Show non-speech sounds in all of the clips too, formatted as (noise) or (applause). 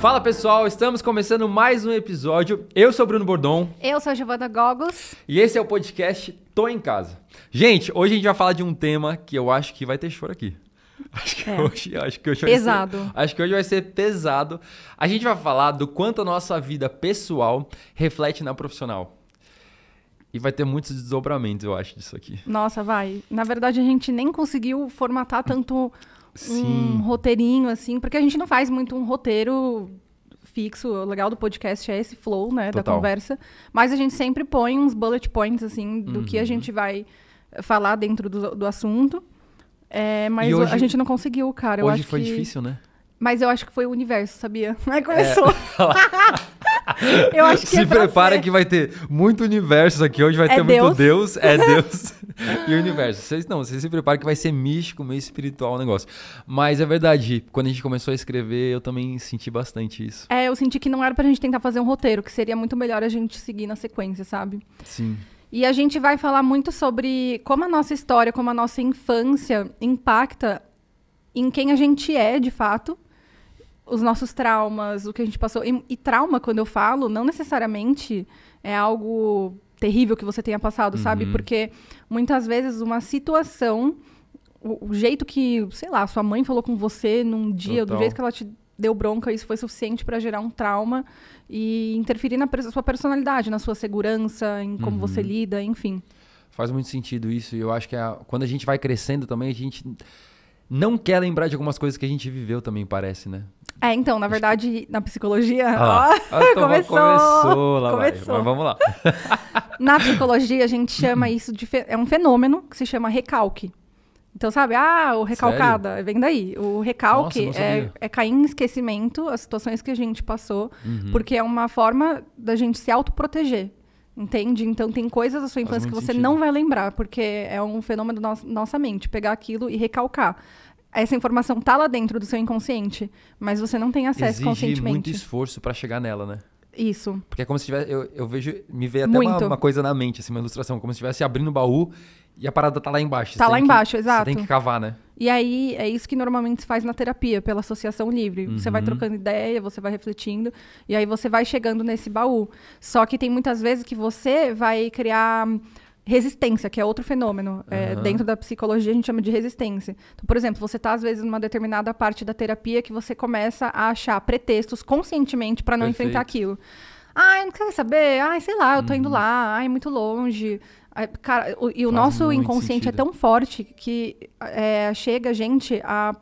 Fala pessoal, estamos começando mais um episódio. Eu sou Bruno Bordon. Eu sou Giovana Gogos. E esse é o podcast Tô em Casa. Gente, hoje a gente vai falar de um tema que eu acho que vai ter choro aqui. (laughs) Acho que, é. hoje, acho que hoje pesado. Vai ser, acho que hoje vai ser pesado. A gente vai falar do quanto a nossa vida pessoal reflete na profissional. E vai ter muitos desdobramentos, eu acho, disso aqui. Nossa, vai. Na verdade, a gente nem conseguiu formatar tanto Sim. um roteirinho, assim, porque a gente não faz muito um roteiro fixo. O legal do podcast é esse flow, né, Total. da conversa. Mas a gente sempre põe uns bullet points, assim, do uhum. que a uhum. gente vai falar dentro do, do assunto. É, mas hoje, a gente não conseguiu, cara. Eu hoje foi que... difícil, né? Mas eu acho que foi o universo, sabia? Aí (laughs) é. começou. É. (laughs) Eu acho que Se é prepara ser. que vai ter muito universo aqui hoje, vai é ter Deus. muito Deus, é (laughs) Deus e universo. Vocês não, vocês se preparem que vai ser místico, meio espiritual o negócio. Mas é verdade, quando a gente começou a escrever, eu também senti bastante isso. É, eu senti que não era pra gente tentar fazer um roteiro, que seria muito melhor a gente seguir na sequência, sabe? Sim. E a gente vai falar muito sobre como a nossa história, como a nossa infância impacta em quem a gente é de fato os nossos traumas, o que a gente passou. E, e, trauma, quando eu falo, não necessariamente é algo terrível que você tenha passado, uhum. sabe? Porque muitas vezes uma situação, o, o, jeito que, sei lá, sua mãe falou com você num dia, Total. do jeito que ela te deu bronca, isso foi suficiente para gerar um trauma e interferir na sua personalidade, na sua segurança, em como uhum. você lida, enfim. Faz muito sentido isso. E eu acho que a, quando a gente vai crescendo também, a gente não quer lembrar de algumas coisas que a gente viveu também, parece, né? É, então, na verdade, na psicologia. Ah, ó, ah, então começou! Começou, lá começou. Vai, mas vamos lá. (laughs) (laughs) na psicologia, a gente chama isso de. É um fenômeno que se chama recalque. Então, sabe, ah, o recalcada, Sério? vem daí. O recalque Nossa, é, é cair em esquecimento as situações que a gente passou, uhum. porque é uma forma da gente se autoproteger. Entende? Então tem coisas da sua infância que você sentido. não vai lembrar, porque é um fenômeno da no nossa mente, pegar aquilo e recalcar essa informação tá lá dentro do seu inconsciente, mas você não tem acesso Exige conscientemente. muito esforço para chegar nela, né? Isso. Porque é como se tivesse. Eu, eu vejo. Me veio até uma, uma, coisa na mente, assim, uma ilustração. Como se estivesse abrindo o baú e a parada tá lá embaixo. Tá lá embaixo, que, exato. Você tem que cavar, né? E aí, é isso que normalmente se faz na terapia, pela associação livre. Uhum. Você vai uhum. trocando ideia, você vai refletindo, e aí você vai chegando nesse baú. Só que tem muitas vezes que você vai criar resistência, que é outro fenômeno. Uhum. É, dentro da psicologia, a gente chama de resistência. Então, por exemplo, você está, às vezes, numa determinada parte da terapia que você começa a achar pretextos conscientemente para não Perfeito. enfrentar aquilo. Ai, não quero saber. Ai, sei lá, eu tô uhum. indo lá. Ai, muito longe. cara, o, e o Faz nosso inconsciente é sentido. é tão forte que é, chega a gente a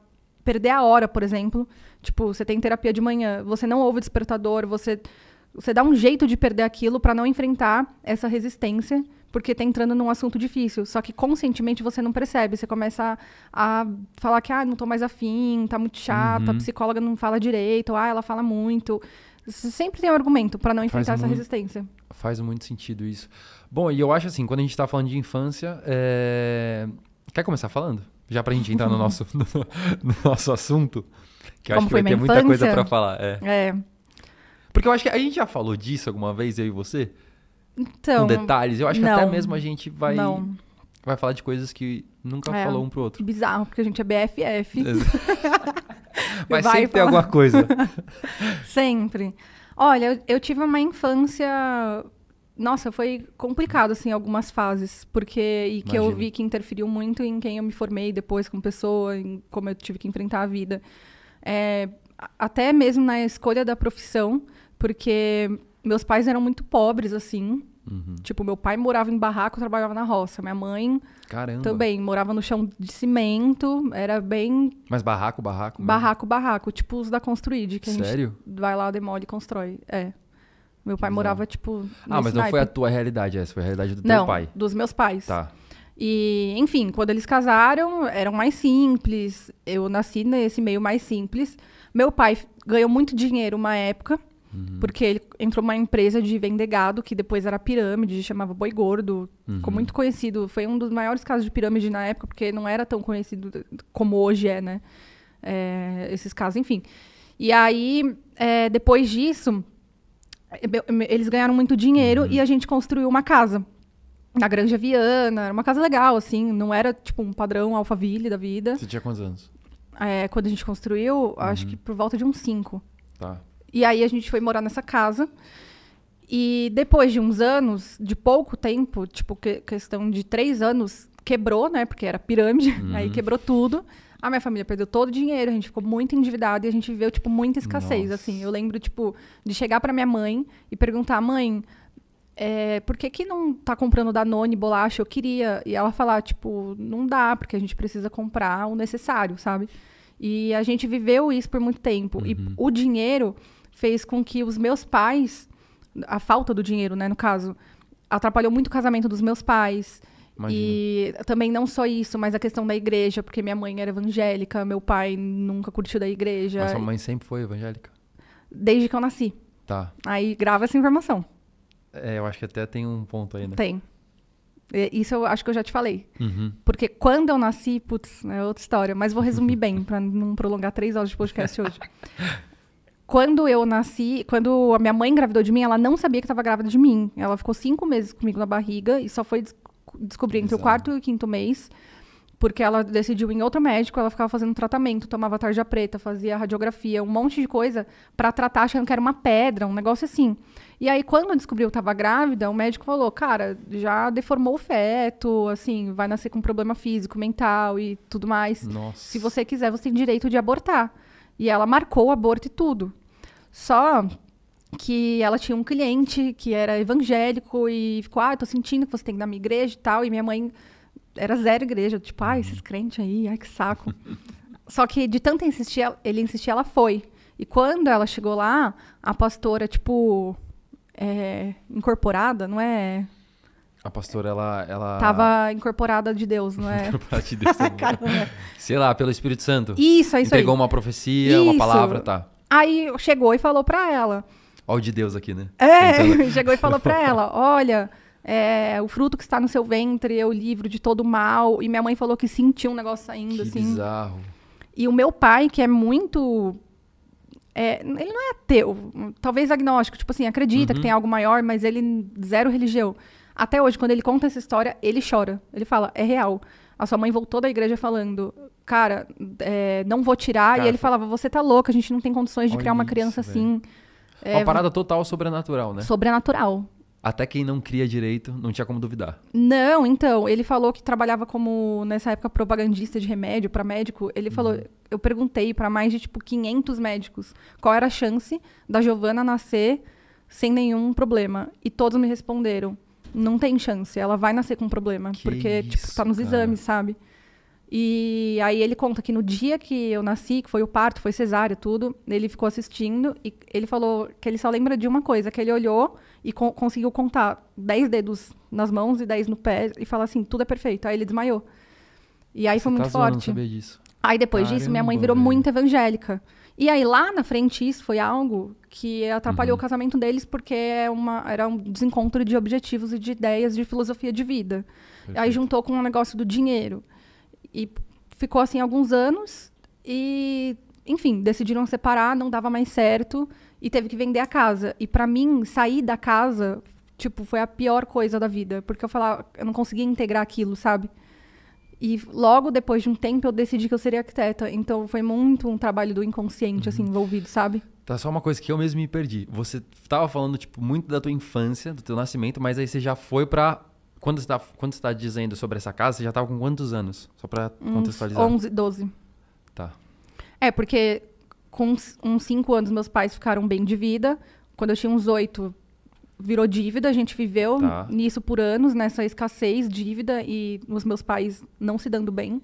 perder a hora, por exemplo. Tipo, você tem terapia de manhã, você não ouve o despertador, você, você dá um jeito de perder aquilo para não enfrentar essa resistência porque tá entrando num assunto difícil. Só que conscientemente você não percebe. Você começa a, a falar que, ah, não tô mais afim, tá muito chato, uhum. a psicóloga não fala direito, ou, ah, ela fala muito. Você sempre tem um argumento para não enfrentar faz essa muito, resistência. Faz muito sentido isso. Bom, e eu acho assim, quando a gente tá falando de infância, é... quer começar falando? Já pra gente entrar no (laughs) nosso, (laughs) no, no nosso assunto, que eu Como acho que vai ter infância? muita coisa para falar. É. é. Porque eu acho que a gente já falou disso alguma vez, eu e você, então, com detalhes. Eu acho não, que até mesmo a gente vai não. vai falar de coisas que nunca é, falou um pro outro. Bizarro, porque a gente é BFF. (laughs) (laughs) Mas sempre falar. tem alguma coisa. (laughs) sempre. Olha, eu, eu tive uma infância nossa, foi complicado, assim, algumas fases, porque. E que Imagina. eu vi que interferiu muito em quem eu me formei depois como pessoa, em como eu tive que enfrentar a vida. É, até mesmo na escolha da profissão, porque meus pais eram muito pobres, assim. Uhum. Tipo, meu pai morava em barraco, trabalhava na roça. Minha mãe Caramba. também morava no chão de cimento, era bem. Mas barraco, barraco? Mesmo. Barraco, barraco. Tipo os da construir, que Sério? a gente vai lá, demole e constrói. É. Meu pai Exato. morava, tipo. Ah, mas sniper. não foi a tua realidade, essa foi a realidade do não, teu pai. Dos meus pais. Tá. E, enfim, quando eles casaram, eram mais simples. Eu nasci nesse meio mais simples. Meu pai ganhou muito dinheiro uma época. Uhum. Porque ele entrou uma empresa de vender gado, que depois era pirâmide, chamava Boi Gordo. Uhum. Ficou muito conhecido. Foi um dos maiores casos de pirâmide na época, porque não era tão conhecido como hoje é, né? É, esses casos, enfim. E aí, é, depois disso, é, eles ganharam muito dinheiro uhum. e a gente construiu uma casa na Granja Viana. Era uma casa legal, assim. Não era, tipo, um padrão alfaville da vida. Você tinha quantos anos? É, quando a gente construiu, uhum. acho que por volta de uns cinco. Tá. E aí a gente foi morar nessa casa. E depois de uns anos, de pouco tempo, tipo, que, questão de três anos, quebrou, né? Porque era pirâmide, (laughs) uhum. aí quebrou tudo. A minha família perdeu todo o dinheiro, a gente ficou muito endividada e a gente viveu, tipo, muita escassez, Nossa. assim. Eu lembro, tipo, de chegar para minha mãe e perguntar, mãe, é, por que, que não tá comprando Danone, bolacha? Eu queria. E ela falar, tipo, não dá, porque a gente precisa comprar o necessário, sabe? E a gente viveu isso por muito tempo. Uhum. E o dinheiro fez com que os meus pais, a falta do dinheiro, né, no caso, atrapalhou muito o casamento dos meus pais. Imagina. E também não só isso, mas a questão da igreja, porque minha mãe era evangélica, meu pai nunca curtiu da igreja. Mas sua mãe sempre foi evangélica? Desde que eu nasci. Tá. Aí grava essa informação. É, eu acho que até tem um ponto aí, né? Tem. Isso eu acho que eu já te falei. Uhum. Porque quando eu nasci, putz, é outra história. Mas vou resumir (laughs) bem, para não prolongar três horas de podcast hoje. (laughs) quando eu nasci, quando a minha mãe engravidou de mim, ela não sabia que estava grávida de mim. Ela ficou cinco meses comigo na barriga e só foi des descobrir entre Exato. o quarto e o quinto mês, porque ela decidiu em outro médico, ela ficava fazendo tratamento, tomava tarja preta, fazia radiografia, um monte de coisa para tratar, achando que era uma pedra, um negócio assim. E aí, quando descobriu que estava grávida, o médico falou: cara, já deformou o feto, assim, vai nascer com problema físico, mental e tudo mais. Nossa. Se você quiser, você tem direito de abortar. E ela marcou o aborto e tudo. Só que ela tinha um cliente que era evangélico e ficou, ah, eu tô sentindo que você tem que ir na minha igreja e tal. E minha mãe era zero igreja, tipo, ai, ah, esses uhum. crentes aí, ai, que saco. Só que de tanto insistir, ele insistir, ela foi. E quando ela chegou lá, a pastora, tipo, é, incorporada, não é a pastora, ela, ela. Tava incorporada de Deus, não é? (laughs) incorporada de Deus. Tá (laughs) é. Sei lá, pelo Espírito Santo. Isso, é isso. Entregou aí. uma profecia, isso. uma palavra, tá. Aí chegou e falou pra ela. Olha o de Deus aqui, né? É, então... (laughs) chegou e falou pra ela: olha. É, o fruto que está no seu ventre, eu é livro de todo mal. E minha mãe falou que sentiu um negócio ainda, que assim. Bizarro. E o meu pai, que é muito. É, ele não é ateu, talvez agnóstico, tipo assim, acredita uhum. que tem algo maior, mas ele zero religião. Até hoje, quando ele conta essa história, ele chora. Ele fala, é real. A sua mãe voltou da igreja falando, cara, é, não vou tirar. Cara, e ele falava, você tá louca, a gente não tem condições de criar uma criança assim. É uma parada total sobrenatural, né? Sobrenatural. Até quem não cria direito, não tinha como duvidar. Não, então, ele falou que trabalhava como, nessa época, propagandista de remédio para médico. Ele uhum. falou, eu perguntei para mais de, tipo, 500 médicos qual era a chance da Giovana nascer sem nenhum problema. E todos me responderam, não tem chance. Ela vai nascer com um problema. Que porque, isso, tipo, tá nos cara. exames, sabe? E aí ele conta que no dia que eu nasci, que foi o parto, foi cesárea, tudo, ele ficou assistindo e ele falou que ele só lembra de uma coisa, que ele olhou e co conseguiu contar dez dedos nas mãos e dez no pé e falou assim, tudo é perfeito. Aí ele desmaiou. E aí Você foi muito tá forte. disso. Aí depois Caramba, disso, minha mãe virou velho. muito evangélica. E aí lá na frente isso foi algo que atrapalhou uhum. o casamento deles porque é uma, era um desencontro de objetivos e de ideias de filosofia de vida. Perfeito. Aí juntou com o um negócio do dinheiro. E ficou assim alguns anos e enfim, decidiram separar, não dava mais certo e teve que vender a casa. E para mim, sair da casa, tipo, foi a pior coisa da vida, porque eu falava, eu não conseguia integrar aquilo, sabe? E logo depois de um tempo eu decidi que eu seria arquiteta. Então foi muito um trabalho do inconsciente, assim, uhum. assim, envolvido, sabe? Tá só uma coisa que eu mesmo me perdi. Você tava falando, tipo, muito da tua infância, do teu nascimento, mas aí você já foi pra. Quando você tá, quando você tá dizendo sobre essa casa, você já tava com quantos anos? Só pra uns contextualizar. 11, 12. Tá. É, porque com uns 5 anos meus pais ficaram bem de vida. Quando eu tinha uns 8, virou dívida, a gente viveu tá. nisso por anos, nessa escassez, dívida e os meus pais não se dando bem,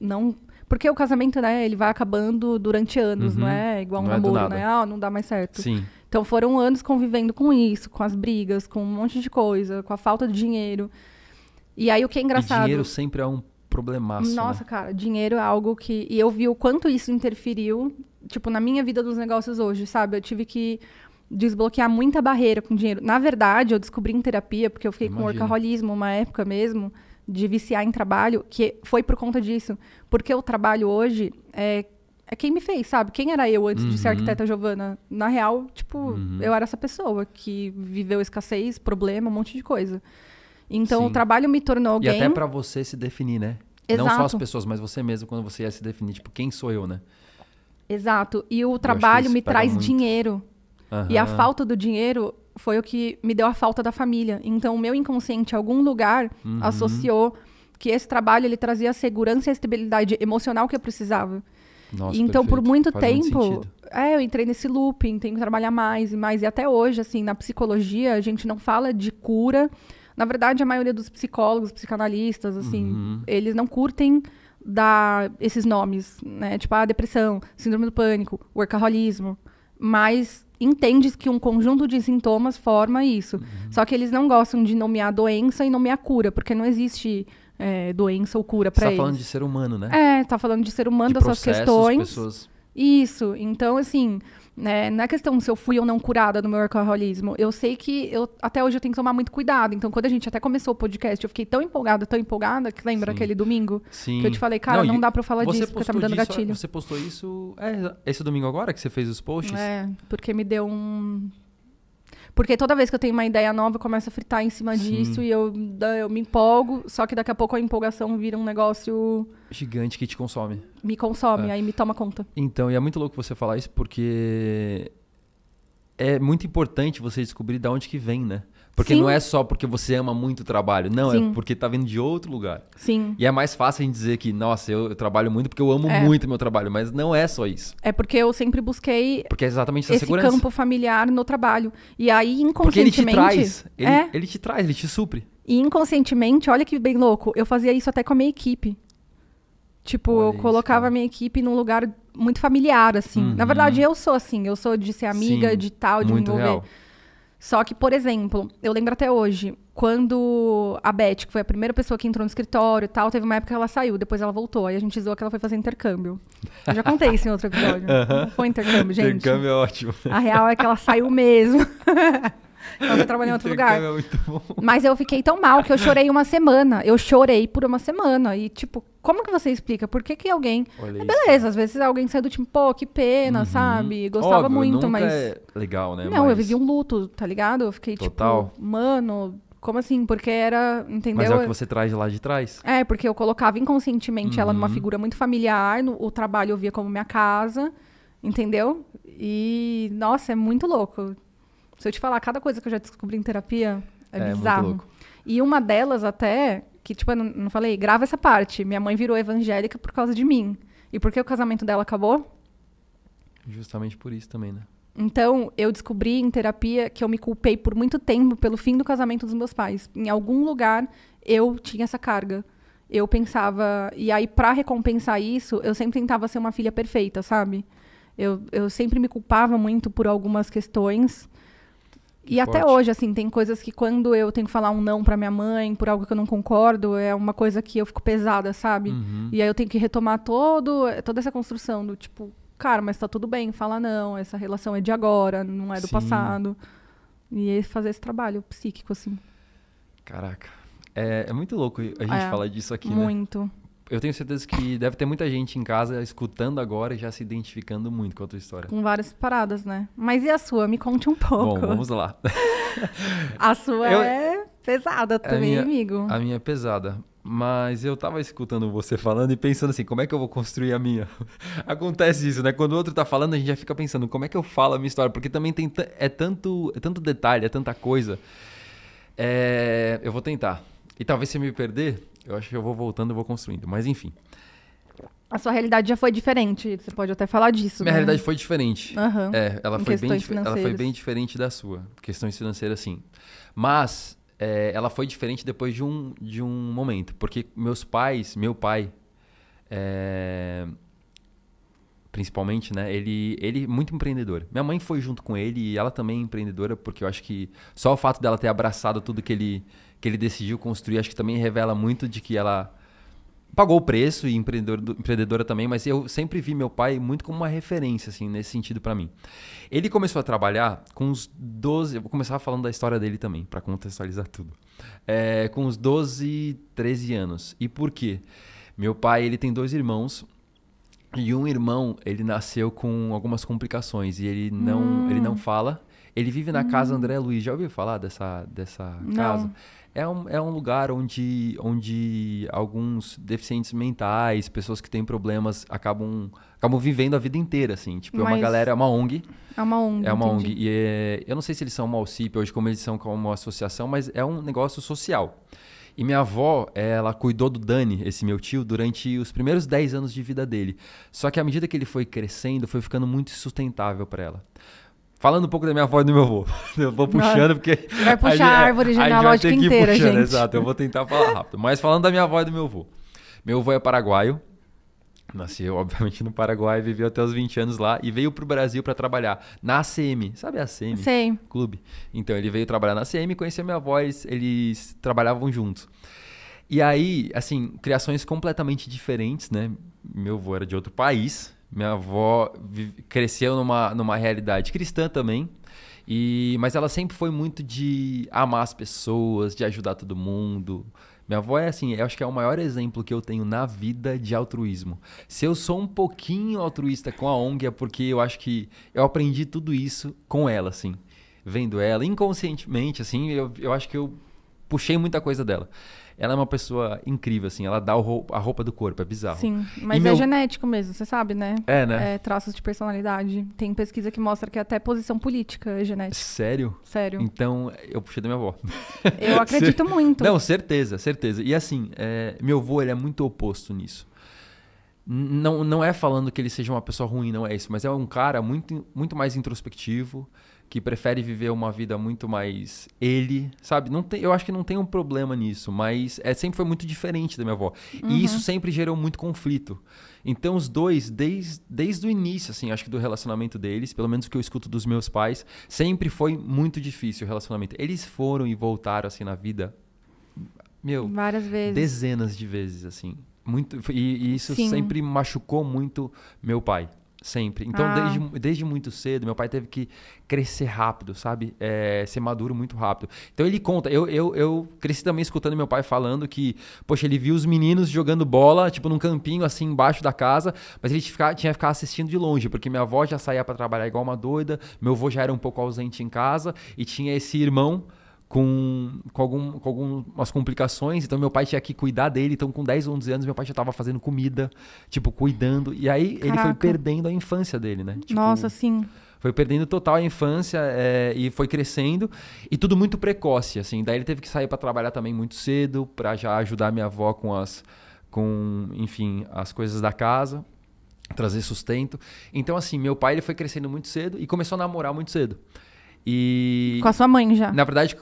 não porque o casamento, né, ele vai acabando durante anos, uhum. não é igual um não é namoro, é né? Ah, não dá mais certo. Sim. Então foram anos convivendo com isso, com as brigas, com um monte de coisa, com a falta de dinheiro. E aí o que é engraçado. E dinheiro sempre é um problemaço. Né? Nossa, né? cara, dinheiro é algo que. E eu vi o quanto isso interferiu, tipo, na minha vida dos negócios hoje, sabe? Eu tive que desbloquear muita barreira com dinheiro. Na verdade, eu descobri em terapia, porque eu fiquei Imagina. com workaholismo uma época mesmo, de viciar em trabalho, que foi por conta disso. Porque o trabalho hoje é, é quem me fez, sabe? Quem era eu antes uhum. de ser uhum. arquiteta Giovana? Na real, tipo, uhum. eu era essa pessoa que viveu escassez, problema, um monte de coisa. Então, Sim. o trabalho me tornou alguém... E até para você se definir, né? Exato. Não só as pessoas, mas você mesmo, quando você ia se definir, tipo, quem sou eu, né? Exato. E o trabalho me traz muito. dinheiro. Uhum. E a falta do dinheiro foi o que me deu a falta da família. Então, o meu inconsciente, em algum lugar, uhum. associou que esse trabalho ele trazia a segurança e a estabilidade emocional que eu precisava. Nossa, então, perfeito. por muito Faz tempo, muito é, eu entrei nesse looping, tenho que trabalhar mais e mais. E até hoje, assim, na psicologia, a gente não fala de cura. Na verdade, a maioria dos psicólogos, psicanalistas, assim, uhum. eles não curtem dar esses nomes, né? Tipo, a ah, depressão, síndrome do pânico, workaholismo. Mas entende que um conjunto de sintomas forma isso. Uhum. Só que eles não gostam de nomear doença e nomear cura, porque não existe é, doença ou cura para tá eles. Você tá falando de ser humano, né? É, tá falando de ser humano, de das suas questões. Pessoas... Isso. Então, assim, né? Não é questão se eu fui ou não curada no meu alcoolismo. Eu sei que eu, até hoje eu tenho que tomar muito cuidado. Então, quando a gente até começou o podcast, eu fiquei tão empolgada, tão empolgada, que lembra Sim. aquele domingo? Sim. Que eu te falei, cara, não, não dá pra falar disso, porque tá me dando disso, gatilho. Você postou isso é, esse domingo agora que você fez os posts? É, porque me deu um porque toda vez que eu tenho uma ideia nova, eu começo a fritar em cima Sim. disso e eu, eu me empolgo, só que daqui a pouco a empolgação vira um negócio. Gigante que te consome. Me consome, é. aí me toma conta. Então, e é muito louco você falar isso, porque é muito importante você descobrir de onde que vem, né? Porque Sim. não é só porque você ama muito o trabalho, não, é Sim. é porque tá vindo de outro lugar. Sim. E é mais fácil a gente dizer que, nossa, eu, eu trabalho muito porque eu amo é. muito meu trabalho, mas não é só isso. É porque eu sempre busquei porque é exatamente essa esse segurança. campo familiar no trabalho. E aí, inconscientemente... Porque ele te traz, ele, é. ele te traz, ele te supre. E inconscientemente, olha que bem louco, eu fazia isso até com a minha equipe. Tipo, olha eu isso, colocava cara. a minha equipe num lugar muito familiar, assim. Uhum. Na verdade, eu sou assim, eu sou de ser amiga, Sim, de tal, de muito me envolver. Real. Só que, por exemplo, eu lembro até hoje, quando a Beth, que foi a primeira pessoa que entrou no escritório e tal, teve uma época que ela saiu, depois ela voltou. Aí a gente zoou que ela foi fazer intercâmbio. Eu já contei isso em outro episódio. Não (laughs) foi intercâmbio, gente. Intercâmbio é ótimo. A real é que ela saiu mesmo. (laughs) eu trabalhei em outro lugar. É Mas eu fiquei tão mal que eu chorei uma semana. Eu chorei por uma semana. E, tipo, como que você explica? Por que, que alguém. Olha é beleza, isso. às vezes alguém sai do tipo, pô, que pena, uhum. sabe? Gostava Óbvio, muito, mas. É legal, né? Não, mas... eu vivi um luto, tá ligado? Eu fiquei tipo, Total. tipo, mano, como assim? Porque era. Entendeu? Mas é o que você traz lá de trás. É, porque eu colocava inconscientemente uhum. ela numa uhum. figura muito familiar, no, o trabalho eu via como minha casa, entendeu? E, nossa, é muito louco. Se eu te falar cada coisa que eu já descobri em terapia, é, é bizarro. Muito louco. E uma delas até, que tipo, eu não, não falei, grava essa parte. Minha mãe virou evangélica por causa de mim. E por que o casamento dela acabou? Justamente por isso também, né? Então, eu descobri em terapia que eu me culpei por muito tempo pelo fim do casamento dos meus pais. Em algum lugar eu tinha essa carga. Eu pensava, e aí para recompensar isso, eu sempre tentava ser uma filha perfeita, sabe? Eu, eu sempre me culpava muito por algumas questões e forte. até hoje, assim, tem coisas que quando eu tenho que falar um não para minha mãe por algo que eu não concordo, é uma coisa que eu fico pesada, sabe? Uhum. E aí eu tenho que retomar todo, toda essa construção do tipo, cara, mas tá tudo bem, fala não, essa relação é de agora, não é do Sim. passado. E fazer esse trabalho psíquico, assim. Caraca. É, é muito louco a gente é, falar disso aqui, muito. né? Muito eu tenho certeza que deve ter muita gente em casa escutando agora e já se identificando muito com a tua história. Com várias paradas, né? Mas e a sua? Me conte um pouco. Bom, vamos lá. (laughs) a sua eu... é pesada também, minha, amigo. A minha é pesada. Mas eu tava escutando você falando e pensando assim, como é que eu vou construir a minha? (laughs) Acontece isso, né? Quando o outro tá falando, a gente já fica pensando, como é que eu falo a minha história? Porque também tem é tanto, é tanto detalhe, é tanta coisa. É, eu vou tentar. E talvez se me perder, eu acho que eu vou voltando, eu vou construindo. Mas enfim. A sua realidade já foi diferente. Você pode até falar disso. Minha né? realidade foi diferente. Uhum. É, ela foi, bem, ela foi bem diferente da sua. Questões financeiras, sim. Mas é, ela foi diferente depois de um, de um momento. Porque meus pais, meu pai, é, principalmente, né? Ele, ele muito empreendedor. Minha mãe foi junto com ele e ela também é empreendedora, porque eu acho que só o fato dela ter abraçado tudo que ele que ele decidiu construir, acho que também revela muito de que ela pagou o preço e empreendedor, empreendedora também, mas eu sempre vi meu pai muito como uma referência, assim, nesse sentido para mim. Ele começou a trabalhar com os 12. Eu vou começar falando da história dele também, para contextualizar tudo. É, com os 12, 13 anos. E por quê? Meu pai, ele tem dois irmãos. E um irmão, ele nasceu com algumas complicações e ele não, hum. ele não hum. fala ele vive na hum. casa André Luiz. Já ouviu falar dessa, dessa casa? É um, é um lugar onde, onde alguns deficientes mentais, pessoas que têm problemas, acabam, acabam vivendo a vida inteira, assim. Tipo, Mas é uma galera, é uma ONG. É uma ONG. É uma entendi. ONG. E é, eu não sei se eles são uma OCIP hoje, como eles são como uma associação, mas é um negócio social. E minha avó, ela cuidou do Dani, esse meu tio, durante os primeiros 10 anos de vida dele. Só que à medida que ele foi crescendo, foi ficando muito sustentável para ela. Falando um pouco da minha avó e do meu avô. (laughs) Eu vou puxando, porque. Vai puxar a, a é- árvore genealógica inteira, puxando, gente. Exato, eu vou tentar falar rápido. Mas falando da minha avó e do meu avô. Meu avô é paraguaio. Nasceu, obviamente, no Paraguai, viveu até os 20 anos lá e veio para o Brasil para trabalhar na ACM. Sabe a ACM? Sim. Clube. Então, ele veio trabalhar na ACM, conheceu minha avó, eles, eles trabalhavam juntos. E aí, assim, criações completamente diferentes, né? Meu avô era de outro país, minha avó cresceu numa, numa realidade cristã também. E, mas ela sempre foi muito de amar as pessoas, de ajudar todo mundo. Minha avó é assim, eu acho que é o maior exemplo que eu tenho na vida de altruísmo. Se eu sou um pouquinho altruísta com a ONG é porque eu acho que eu aprendi tudo isso com ela, assim. Vendo ela inconscientemente, assim, eu, eu acho que eu puxei muita coisa dela. Ela é uma pessoa incrível, assim. Ela dá roupa, a roupa do corpo, é bizarro. Sim, mas e é meu... genético mesmo, você sabe, né? É, né? É, traços de personalidade. Tem pesquisa que mostra que até posição política é genética. Sério? Sério. Então, eu puxei da minha avó. Eu (laughs) acredito muito. Não, certeza, certeza. E assim, é... meu avô, ele é muito oposto nisso. Não, não é falando que ele seja uma pessoa ruim, não é isso. Mas é um cara muito, muito mais introspectivo que prefere viver uma vida muito mais ele, sabe? Não tem, eu acho que não tem um problema nisso, mas é sempre foi muito diferente da minha avó. Uhum. E isso sempre gerou muito conflito. Então os dois, desde, desde o início, assim, acho que do relacionamento deles, pelo menos o que eu escuto dos meus pais, sempre foi muito difícil o relacionamento. Eles foram e voltaram assim na vida, meu, várias vezes, dezenas de vezes, assim, muito. E, e isso Sim. sempre machucou muito meu pai sempre. Então, ah. desde, desde muito cedo, meu pai teve que crescer rápido, sabe? É, ser maduro muito rápido. Então, ele conta. Eu, eu, eu cresci também escutando meu pai falando que, poxa, ele viu os meninos jogando bola, tipo, num campinho assim embaixo da casa, mas ele tinha que ficar assistindo de longe, porque minha avó já saía para trabalhar igual uma doida, meu avô já era um pouco ausente em casa e tinha esse irmão com, com, algum, com algumas complicações. Então, meu pai tinha que cuidar dele. Então, com 10 ou 11 anos, meu pai já estava fazendo comida, tipo, cuidando. E aí, Caraca. ele foi perdendo a infância dele, né? Tipo, Nossa, sim. Foi perdendo total a infância é, e foi crescendo. E tudo muito precoce, assim. Daí, ele teve que sair para trabalhar também muito cedo, para já ajudar minha avó com as... Com, enfim, as coisas da casa trazer sustento. Então, assim, meu pai ele foi crescendo muito cedo e começou a namorar muito cedo. E. Com a sua mãe já. Na verdade,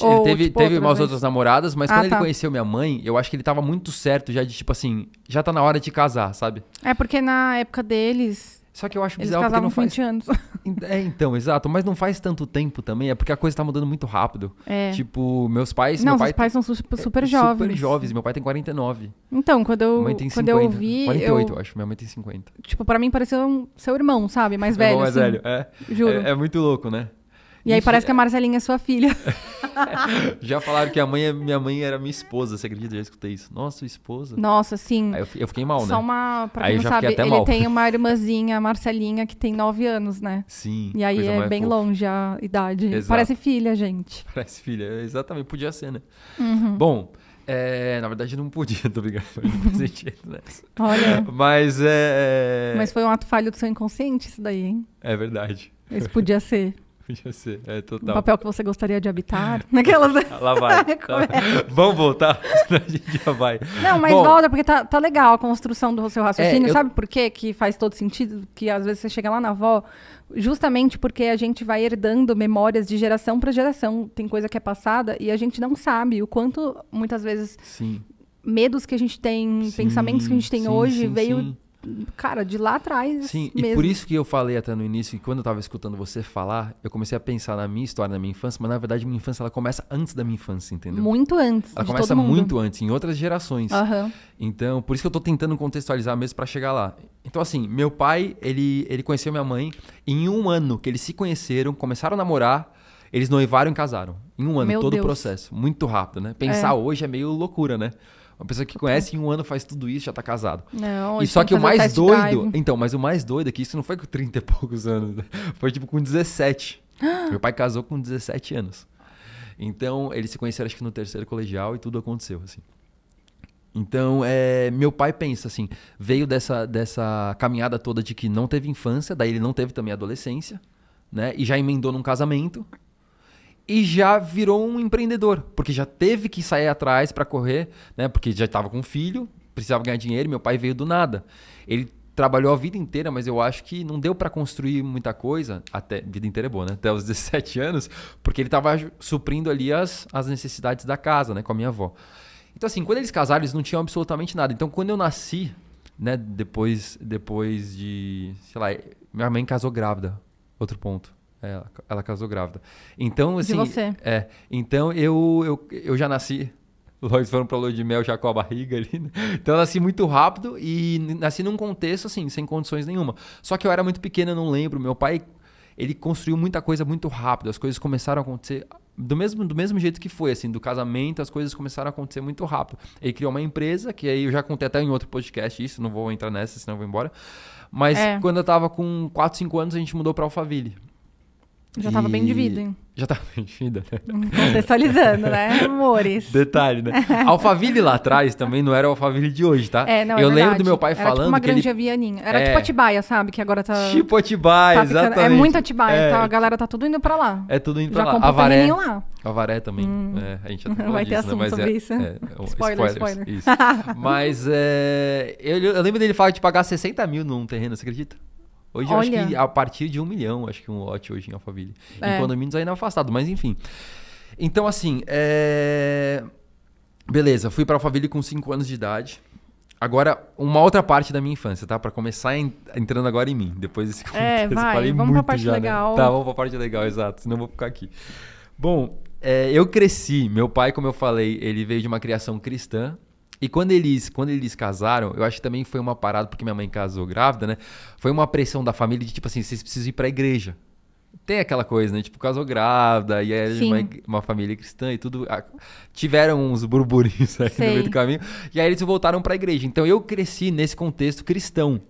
Ou, teve, tipo, teve umas vez. outras namoradas, mas ah, quando tá. ele conheceu minha mãe, eu acho que ele tava muito certo já de tipo assim, já tá na hora de casar, sabe? É porque na época deles. Só que eu acho bizarro porque não faz... 20 anos. (laughs) É, então, exato. Mas não faz tanto tempo também. É porque a coisa tá mudando muito rápido. É. Tipo, meus pais... Não, meus pai... pais são é, super, super é, jovens. Super jovens. Meu pai tem 49. Então, quando eu, mãe tem quando 50. eu ouvi... 48, eu... acho. Minha mãe tem 50. Tipo, pra mim pareceu um seu irmão, sabe? Mais velho, irmão mais assim. velho, é. Juro. É, é, muito louco, né? E aí parece é... que a Marcelinha é sua filha. (laughs) já falaram que a mãe, é, minha mãe era minha esposa, você acredita? Já escutei isso. Nossa, esposa. Nossa, sim. Aí eu, eu fiquei mal, Só né? Só uma. Pra quem não sabe, ele mal. tem uma irmãzinha, Marcelinha, que tem nove anos, né? Sim. E aí é bem fofa. longe a idade. Exato. Parece filha, gente. Parece filha, exatamente. Podia ser, né? Uhum. Bom. É, na verdade, não podia, (laughs) tô brincando. nessa. Né? Olha. Mas é, é. Mas foi um ato falho do seu inconsciente, isso daí, hein? É verdade. Isso podia ser. (laughs) Podia ser, é total. papel que você gostaria de habitar. (laughs) Naquelas. Ah, lá vai. (laughs) Tá. Vamos voltar, senão a gente já vai. Não, mas Bom, volta, porque tá, tá legal a construção do seu é, raciocínio. É, eu... Sabe por quê? Que faz todo sentido, que às vezes você chega lá na avó, justamente porque a gente vai herdando memórias de geração para geração. Tem coisa que é passada e a gente não sabe o quanto, muitas vezes. Sim medos que a gente tem, sim, pensamentos que a gente tem sim, hoje, sim, veio cara, de lá atrás. Sim, mesmo. e por isso que eu falei até no início, que quando eu estava escutando você falar, eu comecei a pensar na minha história, na minha infância, mas na verdade minha infância ela começa antes da minha infância, entendeu? Muito antes. Ela começa muito antes, em outras gerações. Uhum. Então, por isso que eu estou tentando contextualizar mesmo para chegar lá. Então, assim, meu pai, ele, ele conheceu minha mãe em um ano que eles se conheceram, começaram a namorar. Eles noivaram e casaram. Em um ano, meu todo o processo. Muito rápido, né? Pensar é. hoje é meio loucura, né? Uma pessoa que conhece em um ano faz tudo isso, já tá casado. Não, E só que o mais doido. Drive. Então, mas o mais doido é que isso não foi com 30 e poucos anos. Né? Foi tipo com 17. (gasps) Meu pai casou com 17 anos. Então, eles se conheceram acho que no terceiro colegial e tudo aconteceu, assim. Então, é, meu pai pensa assim, veio dessa, dessa caminhada toda de que não teve infância, daí ele não teve também adolescência, né? E já emendou num casamento e já virou um empreendedor, porque já teve que sair atrás para correr, né? Porque já estava com um filho, precisava ganhar dinheiro, meu pai veio do nada. Ele trabalhou a vida inteira, mas eu acho que não deu para construir muita coisa, até vida inteira é boa, né? Até os 17 (laughs) anos, porque ele estava suprindo ali as, as necessidades da casa, né, com a minha avó. Então assim, quando eles casaram, eles não tinham absolutamente nada. Então quando eu nasci, né, depois depois de, sei lá, minha mãe casou grávida. Outro ponto. É, ela, ela casou grávida. Então, assim. De você. É. Então eu, eu, eu já nasci. Nós foram pra lua de mel já com a barriga ali. Né? Então eu nasci muito rápido e nasci num contexto, assim, sem condições nenhuma. Só que eu era muito pequena, não lembro. Meu pai, ele construiu muita coisa muito rápido. As coisas começaram a acontecer do mesmo, do mesmo jeito que foi, assim, do casamento, as coisas começaram a acontecer muito rápido. Ele criou uma empresa, que aí eu já contei até em outro podcast isso, não vou entrar nessa, senão eu vou embora. Mas é. quando eu tava com 4, 5 anos, a gente mudou pra Alphaville. Já estava e... bem de vida, hein? Já estava bem de vida, né? Contextualizando, né? (laughs) Amores. Detalhe, né? Alphaville lá atrás também não era o Alphaville de hoje, tá? É, não, é Eu é lembro do meu pai era tipo falando. Tipo uma grande ele... Era é... tipo Atibaia, sabe? Que agora tá. (laughs) Tipo Atibaia, tá ficando... É exatamente. É muito Atibaia, é... Então a galera tá tudo indo pra lá. É tudo indo pra já lá. Avaré. lá. Avaré também. Hum. É, a gente já tá (laughs) Vai disso, ter né? assunto né? sobre é, isso. spoiler, spoiler. Isso. Mas é eu lembro dele falar de pagar 60 mil num terreno, você acredita? Hoje Olha. acho que a partir de um milhão, acho que um lote hoje em Alphaville. É. Em condomínios ainda afastado, mas enfim. Então, assim, é... beleza, fui para Alphaville com 5 anos de idade. Agora, uma outra parte da minha infância, tá? Para começar entrando agora em mim, depois desse É, vai, vamos pra parte já, né? legal. Né? Tá, vamos pra parte legal, exato, senão eu vou ficar aqui. Bom, é, eu cresci, meu pai, como eu falei, ele veio de uma criação cristã, e quando eles, quando eles casaram, eu acho que também foi uma parada, porque minha mãe casou grávida, né? Foi uma pressão da família de tipo assim, vocês precisam ir pra igreja. Tem aquela coisa, né? Tipo, casou grávida, e é uma, uma, família cristã e tudo. tiveram uns burburinhos aí no meio do caminho. E aí eles voltaram pra igreja. Então eu cresci nesse contexto cristão.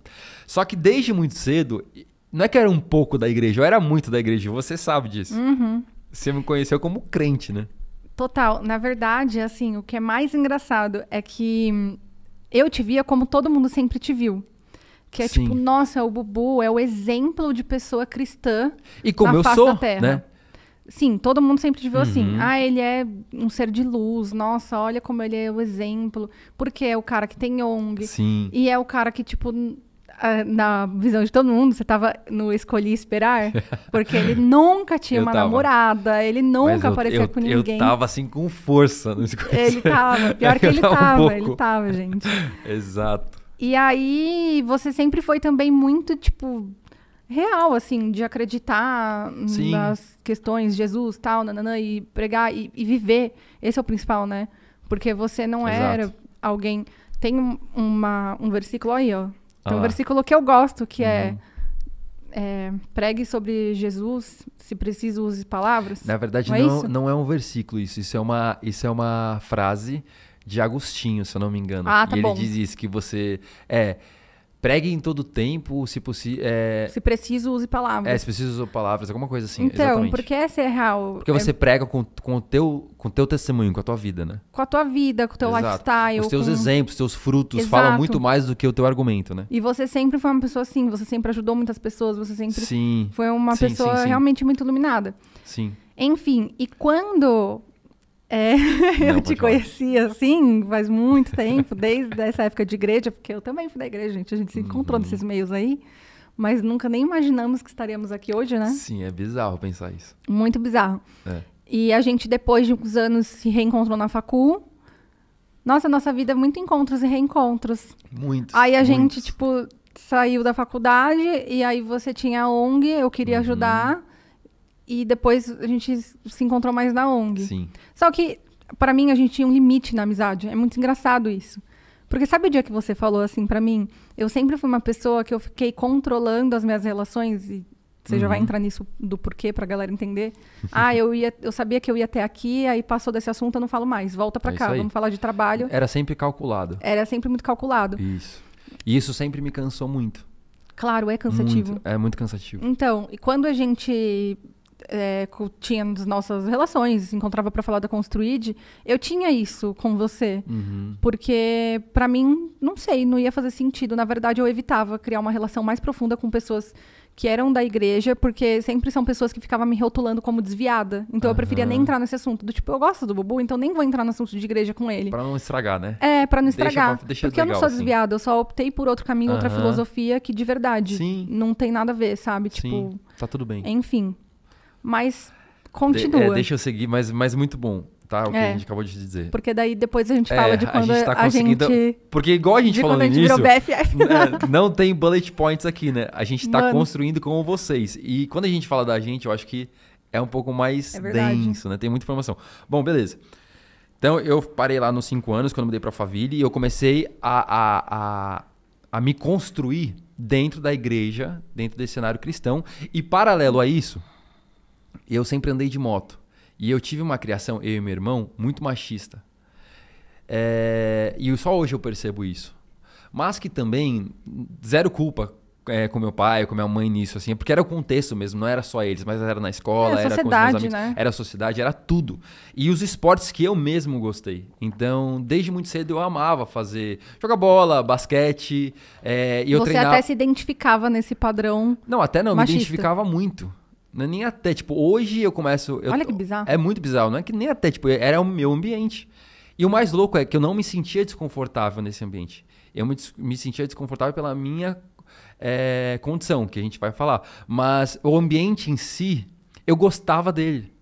Só que desde muito cedo, não é que era um pouco da igreja, eu era muito da igreja, você sabe disso. Uhum. Você me conheceu como crente, né? Total. Na verdade, assim, o que é mais engraçado é que eu te via como todo mundo sempre te viu. Que é Sim. tipo, nossa, o Bubu é o exemplo de pessoa cristã. E como eu sou, né? Sim, todo mundo sempre te viu assim. uhum. assim. Ah, ele é um ser de luz. Nossa, olha como ele é o exemplo. Porque é o cara que tem ONG. Sim. E é o cara que, tipo, na visão de todo mundo, você tava no Escolhi Esperar, (laughs) porque ele nunca tinha uma namorada, ele nunca aparecia apareceu com ninguém. Eu tava assim com força no Escolhi Ele tava, pior que (laughs) ele tava, tava um ele tava, gente. (laughs) Exato. E aí, você sempre foi também muito, tipo, real, assim, de acreditar Sim. nas questões de Jesus, tal, nananã, e pregar e, e, viver. Esse é o principal, né? Porque você não Exato. era alguém... Tem uma, um versículo aí, ó, tem ah um versículo que eu gosto, que é, uhum. é, é, pregue sobre Jesus, se preciso use palavras. Na verdade, não, é não é, não, é um versículo isso. Isso é uma, isso é uma frase de Agostinho, se eu não me engano. Ah, tá e ele diz isso, que você... É, pregue em todo tempo, se possível. É... Se preciso, use palavras. É, se preciso, use palavras, alguma coisa assim. Então, exatamente. porque essa é real. Porque você é prega com, com, o teu, com o teu testemunho, com a tua vida, né? Com a tua vida, com o teu Exato. lifestyle. Os teus com... exemplos, teus frutos Exato. falam muito mais do que o teu argumento, né? E você sempre foi uma pessoa assim, você sempre ajudou muitas pessoas, você sempre sim. foi uma sim, pessoa sim, realmente muito iluminada. Sim. Enfim, e quando é, (laughs) Não, eu te conheci assim faz muito tempo, desde essa época de igreja, porque eu também fui da igreja, gente. A gente se encontrou uhum. nesses meios aí, mas nunca nem imaginamos que estaríamos aqui hoje, né? Sim, é bizarro pensar isso. Muito bizarro. É. E a gente, depois de uns anos, se reencontrou na facul. Nossa, nossa vida é muito encontros e reencontros. Muitos. Aí a muitos. gente, tipo, saiu da faculdade e aí você tinha a ONG, eu queria uhum. ajudar e depois a gente se encontrou mais na ONG. Sim. Só que, para mim, a gente tinha um limite na amizade. É muito engraçado isso. Porque sabe o dia que você falou assim para mim? Eu sempre fui uma pessoa que eu fiquei controlando as minhas relações e você uhum. já vai uhum. entrar nisso do porquê pra galera entender. (laughs) ah, eu ia, eu sabia que eu ia até aqui, aí passou desse assunto, eu não falo mais. Volta para é cá, vamos falar de trabalho. Era sempre calculado. Era sempre muito calculado. Isso. E isso sempre me cansou muito. Claro, é cansativo. Muito, é muito cansativo. Então, e quando a gente é, tínhamos nossas relações, se encontrava para falar da Construid, eu tinha isso com você. Uhum. Porque, para mim, não sei, não ia fazer sentido. Na verdade, eu evitava criar uma relação mais profunda com pessoas que eram da igreja, porque sempre são pessoas que ficavam me rotulando como desviada. Então uhum. eu preferia nem entrar nesse assunto. Do tipo, eu gosto do Bubu, então nem vou entrar no assunto de igreja com ele. Pra não estragar, né? É, pra não estragar. Deixa, deixa porque legal, eu não sou assim. desviada, eu só optei por outro caminho, uhum. outra filosofia que de verdade Sim. não tem nada a ver, sabe? Tipo. Sim. Tá tudo bem. Enfim. Mas continua. De, é, deixa eu seguir, mas, mas muito bom, tá? O que é, a gente acabou de dizer. Porque daí depois a gente é, fala de quando a gente, tá a gente... Porque igual a gente falou no início, BFF, (laughs) não. Né, não tem bullet points aqui, né? A gente tá Mano. construindo com vocês. E quando a gente fala da gente, eu acho que é um pouco mais é denso, né? Tem muita informação. Bom, beleza. Então eu parei lá nos cinco anos, quando mudei para Faville, e eu comecei a, a, a, a me construir dentro da igreja, dentro desse cenário cristão. E paralelo a isso, eu sempre andei de moto. E eu tive uma criação, eu e meu irmão, muito machista. É, e só hoje eu percebo isso. Mas que também, zero culpa é, com meu pai, com minha mãe nisso, assim, porque era o contexto mesmo, não era só eles, mas era na escola, é, era com os meus amigos, né? era a sociedade, era tudo. E os esportes que eu mesmo gostei. Então, desde muito cedo eu amava fazer jogar bola, basquete, é, e eu Você treinava... até se identificava nesse padrão. Não, até não, machista. me identificava muito. É nem até, tipo, hoje eu começo. Eu, Olha que bizarro. É muito bizarro, não é que nem até, tipo, era o meu ambiente. E o mais louco é que eu não me sentia desconfortável nesse ambiente. Eu me, me sentia desconfortável pela minha é, condição, que a gente vai falar. Mas o ambiente em si, eu gostava dele.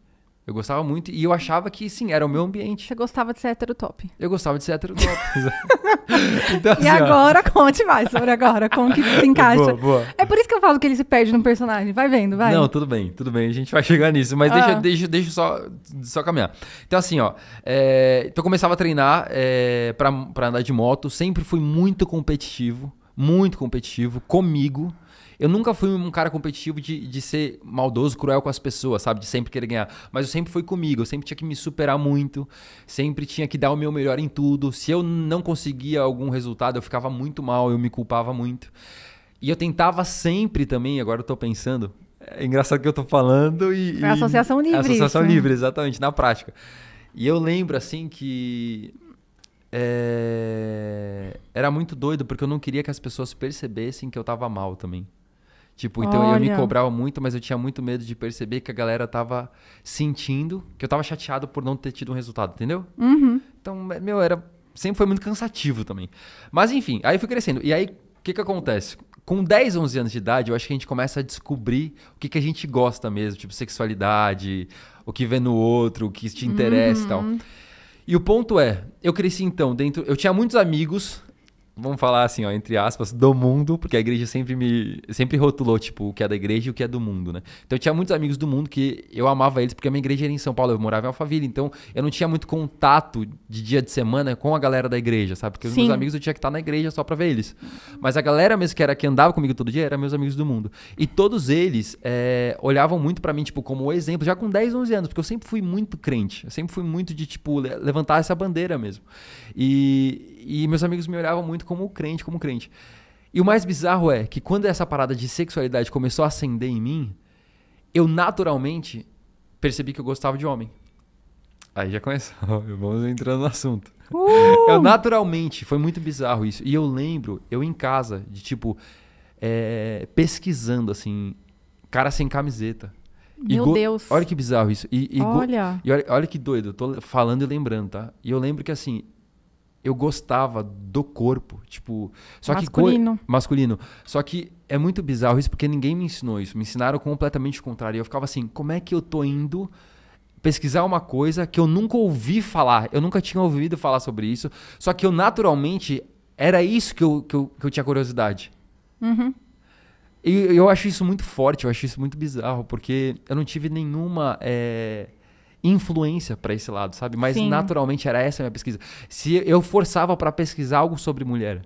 Eu gostava muito e eu achava que, sim, era o meu ambiente. Você gostava de ser hétero top. Eu gostava de ser hétero top. (laughs) então, assim, e agora, ó. conte mais sobre agora, como que se encaixa. Boa, boa. É por isso que eu falo que ele se perde no personagem. Vai vendo, vai. Não, tudo bem, tudo bem. A gente vai chegar nisso. Mas ah. deixa, deixa, deixa só, só caminhar. Então, assim, ó. É, então, eu começava a treinar é, para pra andar de moto. Sempre fui muito competitivo. Muito competitivo comigo eu nunca fui um cara competitivo de, de ser maldoso, cruel com as pessoas, sabe? De sempre querer ganhar. Mas eu sempre fui comigo, eu sempre tinha que me superar muito, sempre tinha que dar o meu melhor em tudo. Se eu não conseguia algum resultado, eu ficava muito mal, eu me culpava muito. E eu tentava sempre também, agora eu tô pensando, é engraçado que eu tô falando e. É associação livre. É associação isso, livre, exatamente, na prática. E eu lembro, assim, que. É... Era muito doido, porque eu não queria que as pessoas percebessem que eu tava mal também. Tipo, então Olha. eu me cobrava muito, mas eu tinha muito medo de perceber que a galera tava sentindo, que eu tava chateado por não ter tido um resultado, entendeu? Uhum. Então, meu, era sempre foi muito cansativo também. Mas enfim, aí fui crescendo. E aí, o que que acontece? Com 10, 11 anos de idade, eu acho que a gente começa a descobrir o que que a gente gosta mesmo, tipo sexualidade, o que vê no outro, o que te interessa uhum. e tal. Uhum. E o ponto é, eu cresci então dentro, eu tinha muitos amigos vamos falar assim, ó, entre aspas, do mundo, porque a igreja sempre me sempre rotulou, tipo, o que é da igreja e o que é do mundo, né? Então eu tinha muitos amigos do mundo que eu amava eles, porque a minha igreja era em São Paulo, eu morava em Alphaville, então eu não tinha muito contato de dia de semana com a galera da igreja, sabe? Porque Sim. os meus amigos eu tinha que estar na igreja só pra ver eles. Mas a galera mesmo que era que andava comigo todo dia, era meus amigos do mundo. E todos eles é, olhavam muito para mim, tipo, como exemplo, já com 10, 11 anos, porque eu sempre fui muito crente, eu sempre fui muito de, tipo, levantar essa bandeira mesmo. E, e meus amigos me olhavam muito como crente, como crente. E o mais bizarro é que quando essa parada de sexualidade começou a acender em mim, eu naturalmente percebi que eu gostava de homem. Aí já começou, (laughs) vamos entrando no assunto. Uh! Eu naturalmente, foi muito bizarro isso. E eu lembro, eu em casa, de tipo, é, pesquisando assim, cara sem camiseta. Meu go... Deus. Olha que bizarro isso. E, e olha. Go... E olha, olha que doido, eu tô falando e lembrando, tá? E eu lembro que assim, eu gostava do corpo, tipo, só masculino. que masculino. Só que é muito bizarro isso porque ninguém me ensinou isso, me ensinaram completamente o contrário. Eu ficava assim, como é que eu tô indo pesquisar uma coisa que eu nunca ouvi falar, eu nunca tinha ouvido falar sobre isso, só que eu naturalmente era isso que eu, que eu, que eu tinha curiosidade. Uhum. E eu acho isso muito forte, eu acho isso muito bizarro, porque eu não tive nenhuma é, influência para esse lado, sabe? Mas Sim. naturalmente era essa a minha pesquisa. Se eu forçava para pesquisar algo sobre mulher,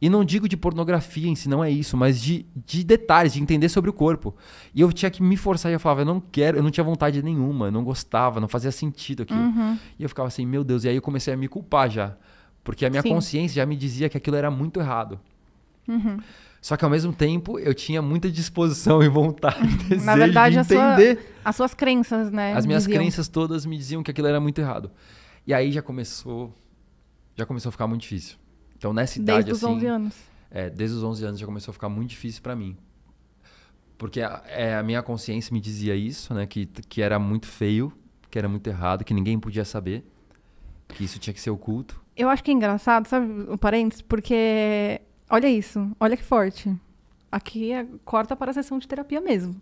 e não digo de pornografia em si, não é isso, mas de, de detalhes, de entender sobre o corpo. E eu tinha que me forçar e eu falava, eu não quero, eu não tinha vontade nenhuma, eu não gostava, não fazia sentido aquilo. Uhum. E eu ficava assim, meu Deus, e aí eu comecei a me culpar já. Porque a minha Sim. consciência já me dizia que aquilo era muito errado. Uhum. Só que ao mesmo tempo eu tinha muita disposição e vontade, desejo (laughs) Na verdade, de entender. Sua, as suas crenças, né? As minhas diziam. crenças todas me diziam que aquilo era muito errado. E aí já começou, já começou a ficar muito difícil. Então nessa idade desde assim, os 11 anos. É, desde os 11 anos já começou a ficar muito difícil para mim. Porque a, é, a minha consciência me dizia isso, né, que que era muito feio, que era muito errado, que ninguém podia saber, que isso tinha que ser oculto. Eu acho que é engraçado, sabe, o um parênteses, porque Olha isso, olha que forte. Aqui é, corta para a sessão de terapia mesmo.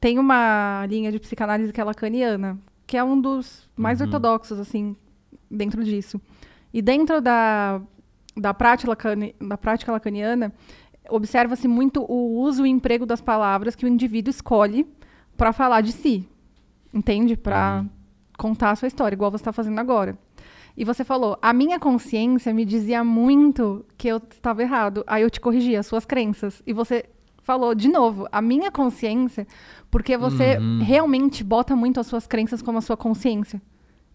Tem uma linha de psicanálise que é lacaniana, que é um dos mais uhum. ortodoxos, assim, dentro disso. E dentro da, da, prática, lacani, da prática lacaniana, observa-se muito o uso e emprego das palavras que o indivíduo escolhe para falar de si, entende? Para uhum. contar a sua história, igual você está fazendo agora. E você falou, a minha consciência me dizia muito que eu estava errado. Aí eu te corrigi as suas crenças. E você falou de novo, a minha consciência, porque você uhum. realmente bota muito as suas crenças como a sua consciência.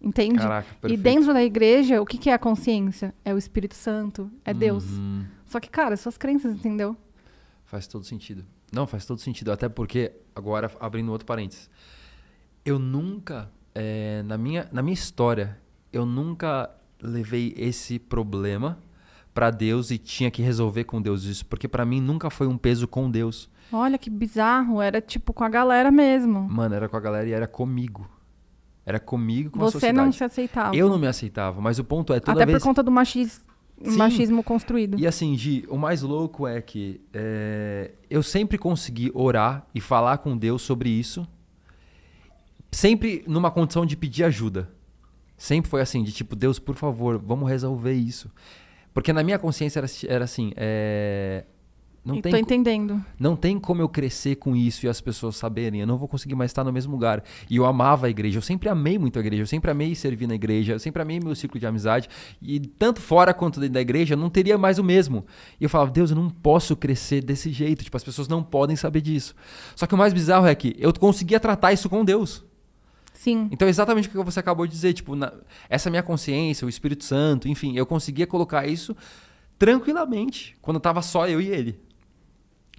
Entende? Caraca, e dentro da igreja, o que, que é a consciência? É o Espírito Santo, é uhum. Deus. Só que, cara, suas crenças, entendeu? Faz todo sentido. Não, faz todo sentido. Até porque, agora, abrindo outro parênteses, eu nunca, é, na, minha, na minha história, eu nunca levei esse problema para Deus e tinha que resolver com Deus isso, porque para mim nunca foi um peso com Deus. Olha que bizarro, era tipo com a galera mesmo. Mano, era com a galera e era comigo. Era comigo com Você a sociedade. Você não se aceitava. Eu não me aceitava, mas o ponto é toda Até vez... por conta do machismo, machismo construído. E assim, Gi, o mais louco é que é... eu sempre consegui orar e falar com Deus sobre isso, sempre numa condição de pedir ajuda. Sempre foi assim, de tipo, Deus, por favor, vamos resolver isso. Porque na minha consciência era, era assim, é... Não tem tô entendendo. Não tem como eu crescer com isso e as pessoas saberem. Eu não vou conseguir mais estar no mesmo lugar. E eu amava a igreja. Eu sempre amei muito a igreja. Eu sempre amei servir na igreja. Eu sempre amei meu ciclo de amizade. E tanto fora quanto dentro da igreja, eu não teria mais o mesmo. E eu falava, Deus, eu não posso crescer desse jeito. Tipo, as pessoas não podem saber disso. Só que o mais bizarro é que eu conseguia tratar isso com Deus. Sim. Então, é exatamente o que você acabou de dizer, tipo, na, essa minha consciência, o Espírito Santo, enfim, eu conseguia colocar isso tranquilamente quando tava só eu e ele.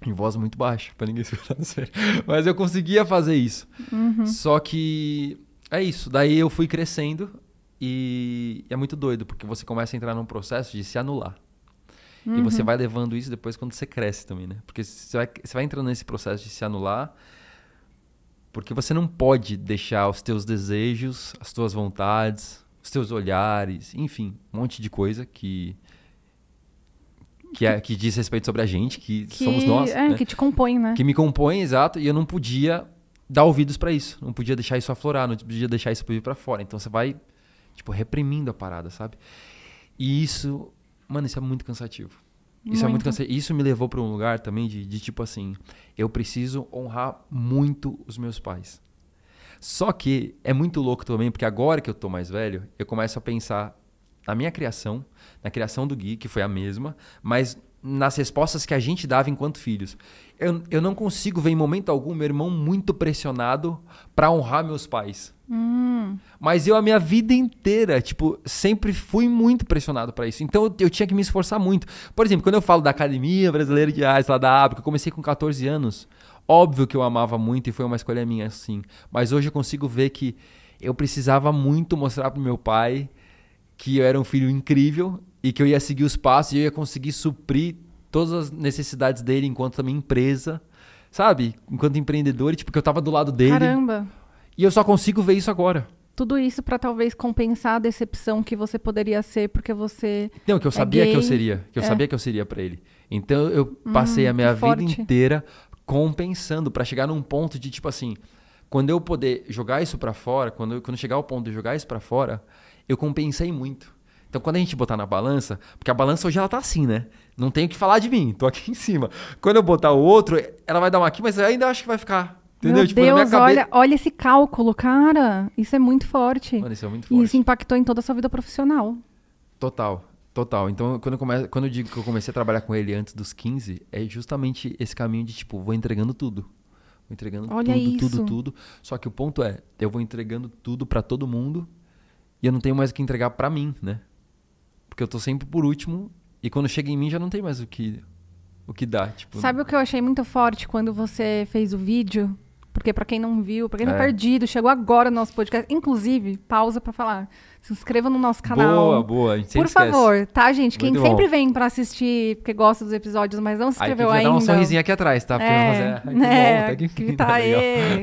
Em voz muito baixa, para ninguém (laughs) escutar no sério. Mas eu conseguia fazer isso. Uhum. Só que é isso. Daí eu fui crescendo e é muito doido, porque você começa a entrar num processo de se anular. Uhum. E você uhum. vai levando isso depois quando você cresce também, né? Porque você vai, você vai entrando nesse processo de se anular porque você não pode deixar os teus desejos, as tuas vontades, os teus olhares, enfim, um monte de coisa que que, é, que diz respeito sobre a gente, que, que somos nós. É, né? que te compõe, né? Que me compõe, exato, e eu não podia dar ouvidos para isso, não podia deixar isso aflorar, não podia deixar isso vir para fora. Então você vai, tipo, reprimindo a parada, sabe? E isso, mano, isso é muito cansativo. Isso é muito. é muito cansativo. Isso me levou para um lugar também de, de tipo assim, eu preciso honrar muito os meus pais. Só que é muito louco também, porque agora que eu tô mais velho, eu começo a pensar na minha criação, na criação do Gui, que foi a mesma, mas nas respostas que a gente dava enquanto filhos. Eu, eu não consigo ver em momento algum meu irmão muito pressionado para honrar meus pais. Hum. Mas eu, a minha vida inteira, tipo, sempre fui muito pressionado para isso. Então eu, eu, tinha que me esforçar muito. Por exemplo, quando eu falo da Academia Brasileira de Artes, lá da África, eu comecei com 14 anos. Óbvio que eu amava muito e foi uma escolha minha, sim. Mas hoje eu consigo ver que eu precisava muito mostrar pro meu pai que eu era um filho incrível e que eu ia seguir os passos e eu ia conseguir suprir todas as necessidades dele enquanto também empresa, sabe? Enquanto empreendedor, e, tipo, que eu tava do lado dele. Caramba! E eu só consigo ver isso agora. Tudo isso para talvez compensar a decepção que você poderia ser porque você. Não, que eu é sabia gay. que eu seria. Que eu é. sabia que eu seria para ele. Então eu hum, passei hum, a minha vida inteira compensando para chegar num ponto de tipo assim, quando eu poder jogar isso para fora, quando quando chegar ao ponto de jogar isso para fora, eu compensei muito. Então, quando a gente botar na balança, porque a balança hoje ela tá assim, né? Não tenho o que falar de mim, tô aqui (laughs) em cima. Quando eu botar o outro, ela vai dar uma aqui, mas eu ainda acho que vai ficar Entendeu? Meu tipo, Deus, cabeça... olha, olha esse cálculo, cara. Isso é muito forte. Mano, isso é muito forte. E isso impactou em toda a sua vida profissional. Total, total. Então, quando eu, come... quando eu digo que eu comecei a trabalhar com ele antes dos 15, é justamente esse caminho de, tipo, vou entregando tudo. Vou entregando olha tudo, isso. tudo, tudo. Só que o ponto é, eu vou entregando tudo para todo mundo e eu não tenho mais o que entregar para mim, né? Porque eu tô sempre por último e quando chega em mim já não tem mais o que o que dá, tipo. Né? Sabe o que eu achei muito forte quando você fez o vídeo porque para quem não viu, para quem é. tá perdido, chegou agora no nosso podcast, inclusive, pausa para falar. Se inscreva no nosso canal. Boa, boa. A gente Por esquece. favor, tá, gente? Quem Muito sempre bom. vem para assistir, porque gosta dos episódios, mas não se inscreveu Aí, ainda. Dá um sorrisinho aqui atrás, tá? Porque é, tem é, que né? tá, (laughs) tá, tá aí.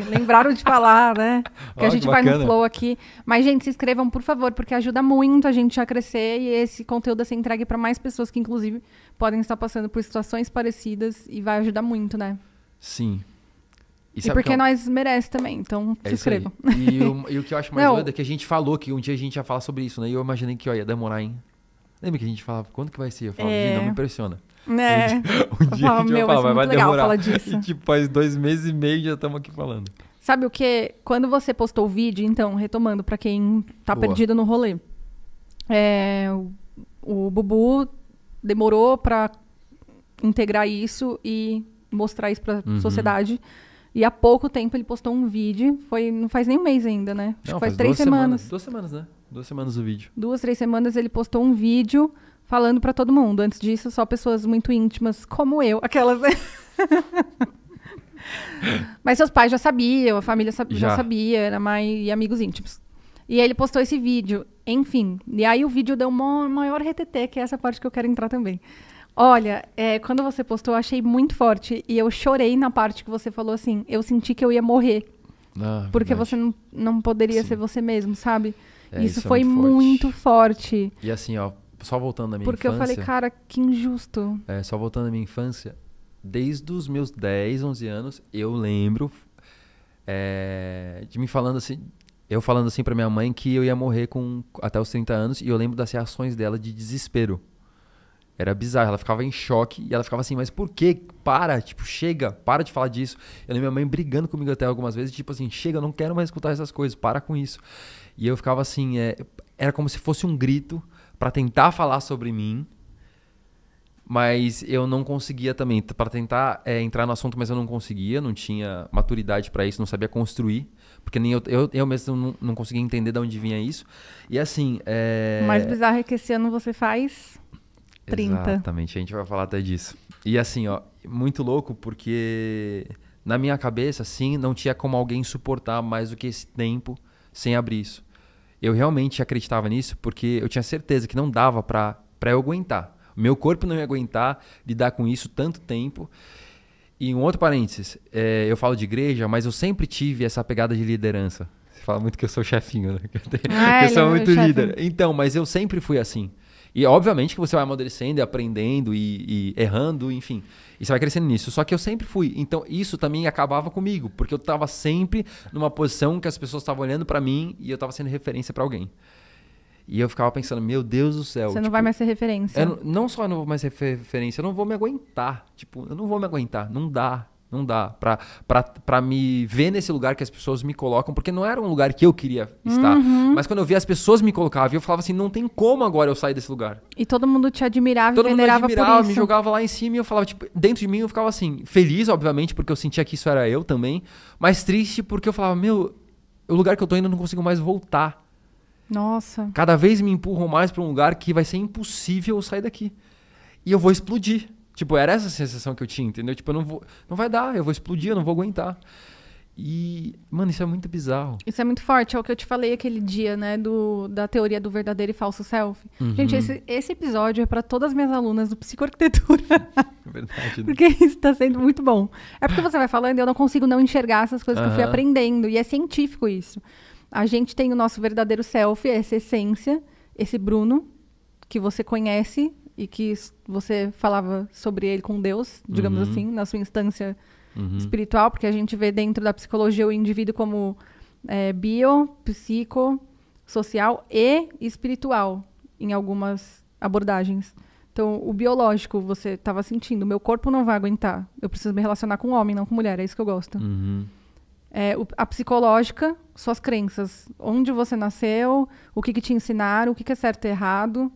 Lembraram de falar, né? (laughs) que a gente que vai no flow aqui. Mas, gente, se inscrevam, por favor, porque ajuda muito a gente a crescer e esse conteúdo a ser entregue para mais pessoas que, inclusive, podem estar passando por situações parecidas e vai ajudar muito, né? Sim, e, e porque é... nós merece também, então se é E, e o, que eu acho mais doido é que a gente falou que um dia a gente ia falar sobre isso, né? E eu imaginei que ó, ia demorar, hein? Lembra que a gente falava, quando que vai ser? Eu falava, é... não me impressiona. Né? Um dia, (laughs) um dia falava, a gente ia vai falar, vai, vai demorar. (laughs) E tipo, faz dois meses e meio já estamos aqui falando. Sabe o que? Quando você postou o vídeo, então, retomando para quem tá Boa. perdido no rolê. É, o, o Bubu demorou para integrar isso e mostrar isso para a uhum. sociedade. E há pouco tempo ele postou um vídeo. Foi, não faz nem um mês ainda, né? Acho não, que faz, três semanas. semanas. Duas semanas, né? Duas semanas o vídeo. Duas, três semanas ele postou um vídeo falando para todo mundo. Antes disso, só pessoas muito íntimas, como eu. Aquelas, né? (laughs) Mas seus pais já sabiam, a família sa já. já. sabia, era mais e amigos íntimos. E aí ele postou esse vídeo, enfim. E aí o vídeo deu maior retetê, que é essa parte que eu quero entrar também. Olha, é, quando você postou, eu achei muito forte. E eu chorei na parte que você falou assim: eu senti que eu ia morrer. Ah, porque verdade. você não, não poderia Sim. ser você mesmo, sabe? É, isso, isso, é foi é muito, forte. muito, forte. E assim, ó, só voltando à minha porque infância. Porque eu falei, cara, que injusto. É, só voltando à minha infância, desde os meus 10, 11 anos, eu lembro é, de me falando assim. Eu falando assim para minha mãe que eu ia morrer com até os 30 anos e eu lembro das reações dela de desespero. Era bizarro, ela ficava em choque e ela ficava assim, mas por que? Para, tipo, chega, para de falar disso. Eu lembro minha mãe brigando comigo até algumas vezes, tipo assim, chega, eu não quero mais escutar essas coisas, para com isso. E eu ficava assim, é, era como se fosse um grito para tentar falar sobre mim, mas eu não conseguia também, para tentar é, entrar no assunto, mas eu não conseguia, não tinha maturidade para isso, não sabia construir porque nem eu, eu, eu mesmo não, não conseguia entender de onde vinha isso. E assim. É... O mais bizarro é que esse ano você faz. 30. Exatamente, a gente vai falar até disso. E assim, ó, muito louco porque na minha cabeça, assim, não tinha como alguém suportar mais do que esse tempo sem abrir isso. Eu realmente acreditava nisso porque eu tinha certeza que não dava para eu aguentar. Meu corpo não ia aguentar lidar com isso tanto tempo. E um outro parênteses, é, eu falo de igreja, mas eu sempre tive essa pegada de liderança. Você fala muito que eu sou chefinho, né? (laughs) eu, ah, eu sou é muito líder. Então, mas eu sempre fui assim. E obviamente que você vai amadurecendo e aprendendo e, e, errando, enfim. E você vai crescendo nisso. Só que eu sempre fui. Então isso também acabava comigo, porque eu estava sempre numa posição que as pessoas estavam olhando para mim e eu estava sendo referência para alguém. E eu ficava pensando, meu Deus do céu. Você tipo, não vai mais ser referência. Eu, não só eu não vou mais ser referência, eu não vou me aguentar. Tipo, eu não vou me aguentar. Não dá. Não dá para me ver nesse lugar que as pessoas me colocam, porque não era um lugar que eu queria estar. Uhum. Mas quando eu via as pessoas me colocavam, eu falava assim, não tem como agora eu sair desse lugar. E todo mundo te admirava, todo mundo me admirava, me jogava lá em cima e eu falava, tipo, dentro de mim eu ficava assim, feliz, obviamente, porque eu sentia que isso era eu também, mas triste porque eu falava, meu, o lugar que eu tô indo eu não consigo mais voltar. Nossa. Cada vez me empurram mais para um lugar que vai ser impossível eu sair daqui. E eu vou explodir. Tipo, era essa sensação que eu tinha, entendeu? Tipo, eu não vou. Não vai dar, eu vou explodir, eu não vou aguentar. E, mano, isso é muito bizarro. Isso é muito forte, é o que eu te falei aquele dia, né, do, da teoria do verdadeiro e falso self. Uhum. Gente, esse, esse episódio é para todas as minhas alunas do Psicoarquitetura. (laughs) É verdade. Né? porque isso tá sendo muito bom. É porque você vai falando e eu não consigo não enxergar essas coisas uhum. que eu fui aprendendo. E é científico isso. A gente tem o nosso verdadeiro self, é essa essência, esse Bruno, que você conhece e que você falava sobre ele com Deus, digamos uhum. assim, na sua instância uhum. espiritual, porque a gente vê dentro da psicologia o indivíduo como é, bio, psico, social e espiritual em algumas abordagens. Então, o biológico, você estava sentindo, meu corpo não vai aguentar, eu preciso me relacionar com homem, não com mulher, é isso que eu gosto. Uhum. É, a psicológica, suas crenças, onde você nasceu, o que, que te ensinaram, o que, que é certo e errado,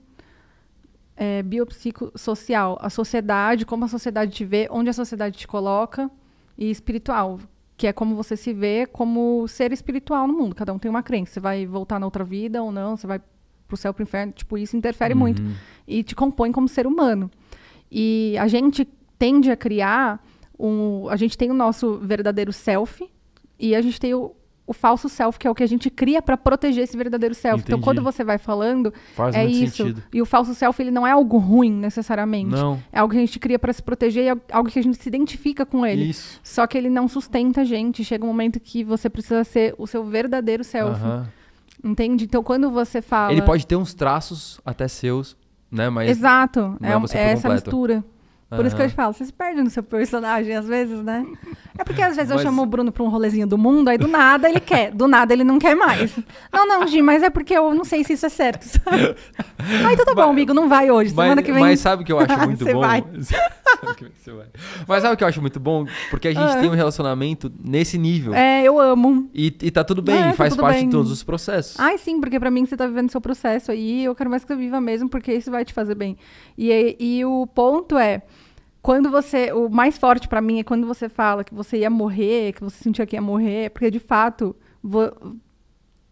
é, biopsicossocial, a sociedade, como a sociedade te vê, onde a sociedade te coloca, e espiritual, que é como você se vê como ser espiritual no mundo. Cada um tem uma crença. Você vai voltar na outra vida ou não, você vai pro céu, pro inferno. Tipo, isso interfere uhum. muito e te compõe como ser humano. E a gente tende a criar um. A gente tem o nosso verdadeiro self e a gente tem o, o falso self, que é o que a gente cria para proteger esse verdadeiro self. Então, Entendi. Então, quando você vai falando, Faz é isso. Sentido. E o falso self, ele não é algo ruim, necessariamente. Não. É algo que a gente cria para se proteger e é algo que a gente se identifica com ele. Isso. Só que ele não sustenta a gente. Chega um momento que você precisa ser o seu verdadeiro self. Uh -huh. Entende? Então, quando você fala. Ele pode ter uns traços até seus, né? Mas. Exato. é, é, é essa mistura. Por uhum. isso que eu te falo, você se perde no seu personagem às vezes, né? (laughs) É porque às vezes mas... eu chamo o Bruno pra um rolezinho do mundo, aí do nada ele quer, do nada ele não quer mais. Não, não, Gi, mas é porque eu não sei se isso é certo, sabe? (laughs) Aí tudo bom, amigo, não vai hoje, mas, semana que vem. Mas sabe o que eu acho muito (laughs) bom? (laughs) Vai. mas sabe o que eu acho muito bom? Porque a gente ah. tem um relacionamento nesse nível. É, eu amo. E, e tá tudo bem, é, tá faz tudo parte bem. de todos os processos. Ai, sim, porque pra mim você tá vivendo seu processo aí, eu quero mais que eu viva mesmo, porque isso vai te fazer bem. E, e o ponto é quando você. O mais forte para mim é quando você fala que você ia morrer, que você sentia que ia morrer, porque de fato. Vo,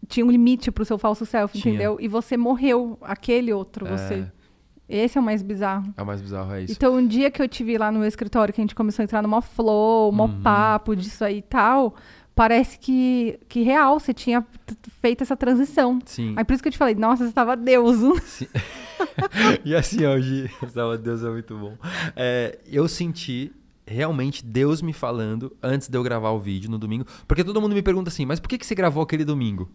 tinha um limite pro seu falso self, tinha. entendeu? E você morreu, aquele outro é. você. Esse é o mais bizarro. É o mais bizarro, é isso. Então, um dia que eu tive lá no meu escritório, que a gente começou a entrar no mó flow, mó uhum. papo disso aí e tal, parece que, que real, você tinha feito essa transição. Sim. Aí por isso que eu te falei, nossa, você estava deuso. (laughs) (laughs) e assim, hoje, (laughs) estava Deus é muito bom. É, eu senti realmente Deus me falando antes de eu gravar o vídeo no domingo, porque todo mundo me pergunta assim, mas por que, que você gravou aquele domingo?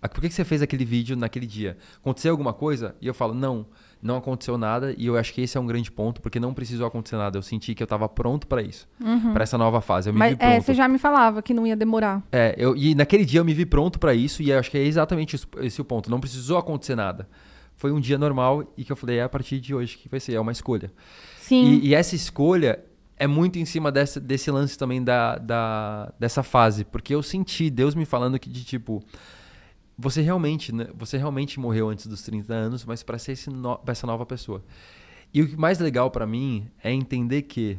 Por que, que você fez aquele vídeo naquele dia? Aconteceu alguma coisa? E eu falo, não. Não não aconteceu nada e eu acho que esse é um grande ponto porque não precisou acontecer nada eu senti que eu estava pronto para isso uhum. para essa nova fase eu me Mas, vi pronto é, você já me falava que não ia demorar é eu e naquele dia eu me vi pronto para isso e acho que é exatamente esse o ponto não precisou acontecer nada foi um dia normal e que eu falei é a partir de hoje que vai ser é uma escolha sim e, e essa escolha é muito em cima dessa, desse lance também da, da dessa fase porque eu senti Deus me falando que de tipo você realmente, né? você realmente morreu antes dos 30 anos, mas para ser no... essa nova pessoa. E o que mais legal para mim é entender que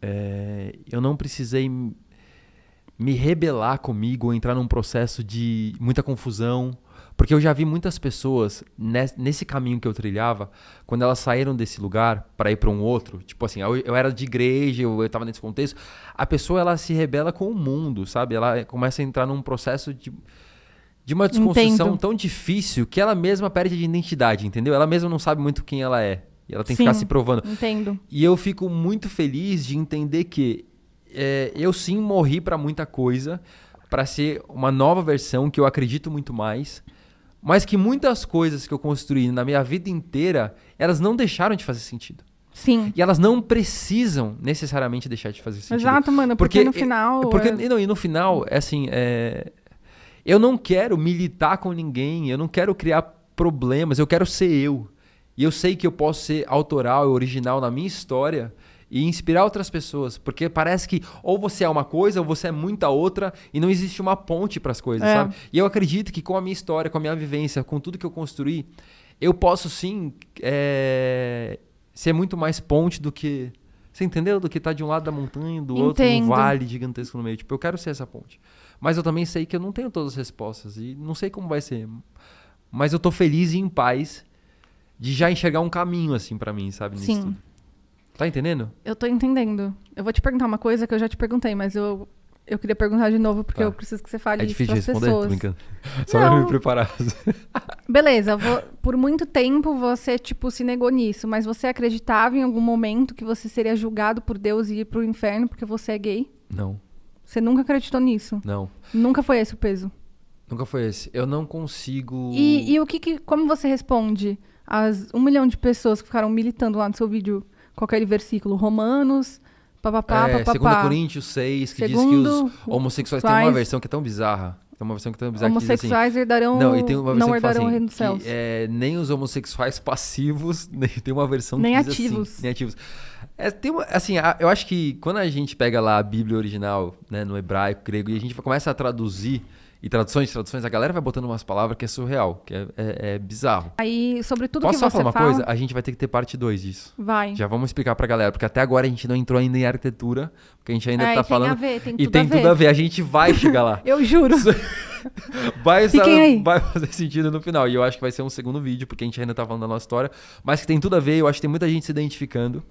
é, eu não precisei me rebelar comigo, entrar num processo de muita confusão, porque eu já vi muitas pessoas nesse caminho que eu trilhava, quando elas saíram desse lugar para ir para um outro, tipo assim, eu, era de igreja, eu, estava nesse contexto, a pessoa ela se rebela com o mundo, sabe? Ela começa a entrar num processo de de uma desconstrução Entendo. tão difícil que ela mesma perde de identidade, entendeu? Ela mesma não sabe muito quem ela é. E ela tem Sim, que ficar se provando. Entendo. E eu fico muito feliz de entender que é, eu sim morri para muita coisa, para ser uma nova versão que eu acredito muito mais, mas que muitas coisas que eu construí na minha vida inteira, elas não deixaram de fazer sentido. Sim. E elas não precisam necessariamente deixar de fazer sentido. Exato, mano, porque, porque no final. Porque, é... não, e no final, é assim, é, eu não quero militar com ninguém, eu não quero criar problemas, eu quero ser eu. E eu sei que eu posso ser autoral, e original na minha história e inspirar outras pessoas, porque parece que ou você é uma coisa ou você é muita outra e não existe uma ponte para as coisas, é. sabe? E eu acredito que com a minha história, com a minha vivência, com tudo que eu construí, eu posso sim é, ser muito mais ponte do que você entendeu? Do que está de um lado da montanha, do Entendo. outro, um vale gigantesco no meio. Tipo, eu quero ser essa ponte. Mas eu também sei que eu não tenho todas as respostas e não sei como vai ser. Mas eu tô feliz e em paz de já enxergar um caminho assim para mim, sabe? Sim. Tudo. Tá entendendo? Eu tô entendendo. Eu vou te perguntar uma coisa que eu já te perguntei, mas eu eu queria perguntar de novo, porque tá. eu preciso que você fale é isso para as pessoas. Brincando. Só para me preparar. Beleza, vou... por muito tempo você, tipo, se negou nisso, mas você acreditava em algum momento que você seria julgado por Deus e ir para o inferno porque você é gay? Não. Você nunca acreditou nisso? Não. Nunca foi esse o peso? Nunca foi esse. Eu não consigo. E, e o que, que, Como você responde às um milhão de pessoas que ficaram militando lá no seu vídeo com aquele versículo? Romanos papapá, é, papapá. Segundo Coríntios 6, que segundo, diz que os homossexuais quais... têm uma versão que é tão bizarra. Tem uma versão que é tão bizarra assim, homossexuais que assim, herdarão, não, e tem uma versão não herdarão que fala assim, o reino dos é, nem os homossexuais passivos, (laughs) nem, tem uma versão nem que diz assim, ativos. Assim, nem ativos. É, tem uma, assim, a, eu acho que quando a gente pega lá a Bíblia original, né, no hebraico, grego, e a gente começa a traduzir e traduções, traduções, a galera vai botando umas palavras que é surreal, que é, é, é bizarro. Aí, sobre tudo Posso que você Posso só falar uma fala... coisa? A gente vai ter que ter parte 2 disso. Vai. Já vamos explicar pra galera, porque até agora a gente não entrou ainda em arquitetura, porque a gente ainda é, tá falando... A ver, tem e tem a tudo a ver, a gente vai chegar lá. (laughs) eu juro. (laughs) vai, estar, vai fazer sentido no final, e eu acho que vai ser um segundo vídeo, porque a gente ainda tá falando da nossa história, mas que tem tudo a ver, eu acho que tem muita gente se identificando.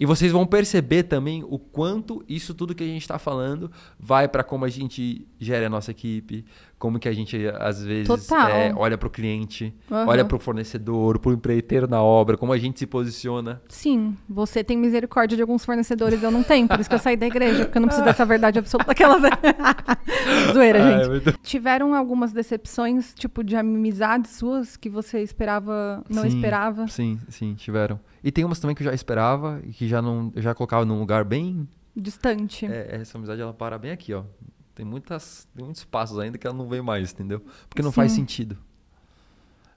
E vocês vão perceber também o quanto isso tudo que a gente está falando vai para como a gente gera a nossa equipe, como que a gente às vezes é, olha para o cliente, uhum. olha para o fornecedor, para o empreiteiro na obra, como a gente se posiciona. Sim, você tem misericórdia de alguns fornecedores, eu não tenho, por isso que eu saí da igreja, porque eu não preciso dessa verdade absoluta. Aquelas... (laughs) Zoeira, gente. Ai, muito... Tiveram algumas decepções, tipo, de amizades suas que você esperava, não sim, esperava? Sim, sim, tiveram. E tem umas também que eu já esperava e que já não já colocava num lugar bem... Distante. É, essa amizade, ela para bem aqui, ó. Tem, muitas, tem muitos passos ainda que ela não vem mais, entendeu? Porque não Sim. faz sentido.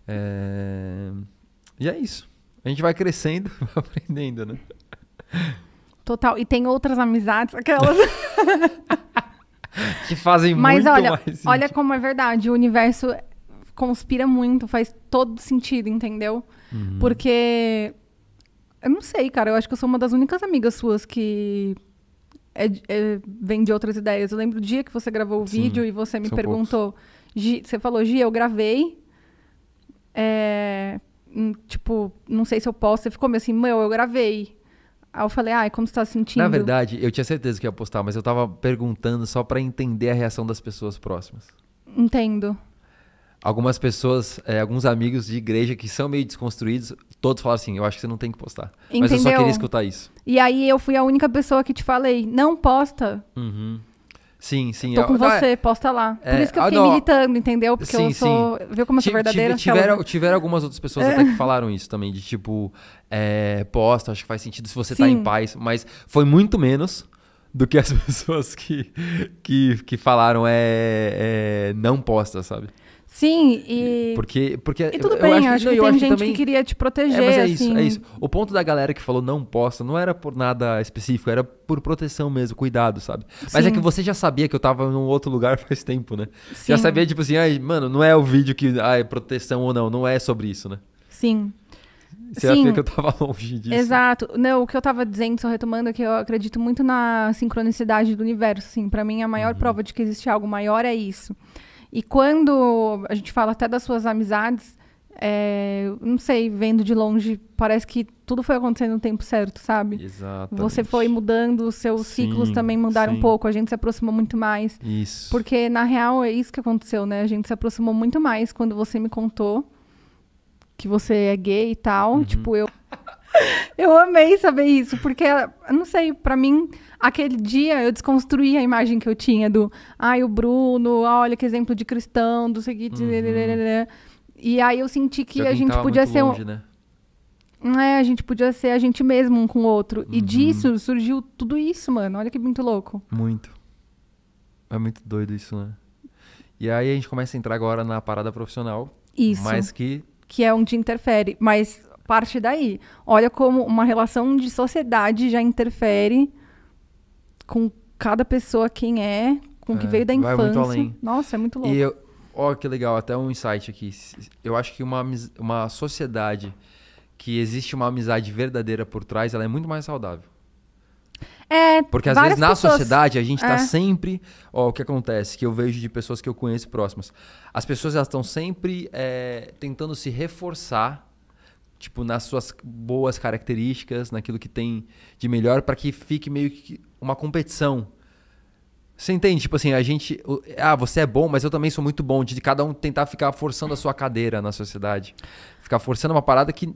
É... E é isso. A gente vai crescendo, (laughs) vai aprendendo, né? Total. E tem outras amizades, aquelas. (laughs) que fazem Mas muito olha, mais sentido. olha como é verdade. O universo conspira muito, faz todo sentido, entendeu? Uhum. Porque. Eu não sei, cara. Eu acho que eu sou uma das únicas amigas suas que é, é, vem de outras ideias. Eu lembro o dia que você gravou o Sim, vídeo e você me perguntou. Gi, você falou, Gi, eu gravei. É, hum, tipo, não sei se eu posso. Você ficou meio assim, meu, eu gravei. Aí eu falei, ai, ah, como você tá sentindo? Na verdade, eu tinha certeza que ia postar, mas eu tava perguntando só para entender a reação das pessoas próximas. Entendo algumas pessoas, é, alguns amigos de igreja que são meio desconstruídos, todos falaram assim: eu acho que você não tem que postar. Entendeu? Mas eu só queria escutar isso. E aí eu fui a única pessoa que te falei: não posta. Uhum. Sim, sim. tô com eu, você, não, posta lá. É, Por isso que eu ah, fiquei militando, entendeu? Porque sim, eu sou. Sim. Viu como eu sou verdadeira? Então tiveram, ela... tiveram algumas outras pessoas até que (laughs) falaram isso também, de tipo, é, posta, acho que faz sentido se você sim. tá em paz, mas foi muito menos do que as (laughs) pessoas que, que, que falaram é, é não posta, sabe? Sim, e. Porque. porque e tudo eu, bem, eu acho, acho que, tem gente que, também... que queria te proteger. É, mas é assim... isso, é assim. isso. O ponto da galera que falou não posta não era por nada específico, era por proteção mesmo, cuidado, sabe? Mas é Sim. é que você já sabia que eu tava num outro lugar (laughs) faz tempo, né? Sim. Já sabia, tipo assim, ai, mano, não é o vídeo que. Ai, ah, é proteção ou não, não é sobre isso, né? Sim. Você Sim. que eu tava (laughs) longe disso. Exato. Não, o que eu tava dizendo, só retomando, é que eu acredito muito na sincronicidade do universo, assim. para mim, a maior uhum. prova de que existe algo maior é isso. E quando a gente fala até das suas amizades, é, não sei, vendo de longe, parece que tudo foi acontecendo no tempo certo, sabe? Exato. Você foi mudando, os seus sim, ciclos também mudaram sim. um pouco, a gente se aproximou muito mais. Isso. Porque, na real, é isso que aconteceu, né? A gente se aproximou muito mais quando você me contou que você é gay e tal. Uhum. Tipo, eu (laughs) Eu amei saber isso, porque, não sei, para mim, aquele dia eu desconstruí a imagem que eu tinha do, ai, ah, o Bruno, ah, olha que exemplo de cristão, do seguinte. Uhum. E aí eu senti que a gente podia ser longe, um. Né? É, a gente podia ser a gente mesmo um com o outro. Uhum. E disso surgiu tudo isso, mano. Olha que muito louco. Muito. É muito doido isso, né? E aí a gente começa a entrar agora na parada profissional. Isso. que. Que é onde interfere. Mas parte daí. Olha como uma relação de sociedade já interfere com cada pessoa quem é, com o que é, veio da infância. Vai muito além. Nossa, é muito louco. E eu, ó, que legal, até um insight aqui. Eu acho que uma, uma sociedade que existe uma amizade verdadeira por trás, ela é muito mais saudável. É, Porque às vezes na pessoas... sociedade a gente está é. sempre. Ó, o que acontece? Que eu vejo de pessoas que eu conheço próximas. As pessoas elas estão sempre é, tentando se reforçar tipo, nas suas boas características, naquilo que tem de melhor, para que fique meio que uma competição. Você entende? Tipo assim, a gente. Ah, você é bom, mas eu também sou muito bom. De cada um tentar ficar forçando a sua cadeira na sociedade. Ficar forçando uma parada que,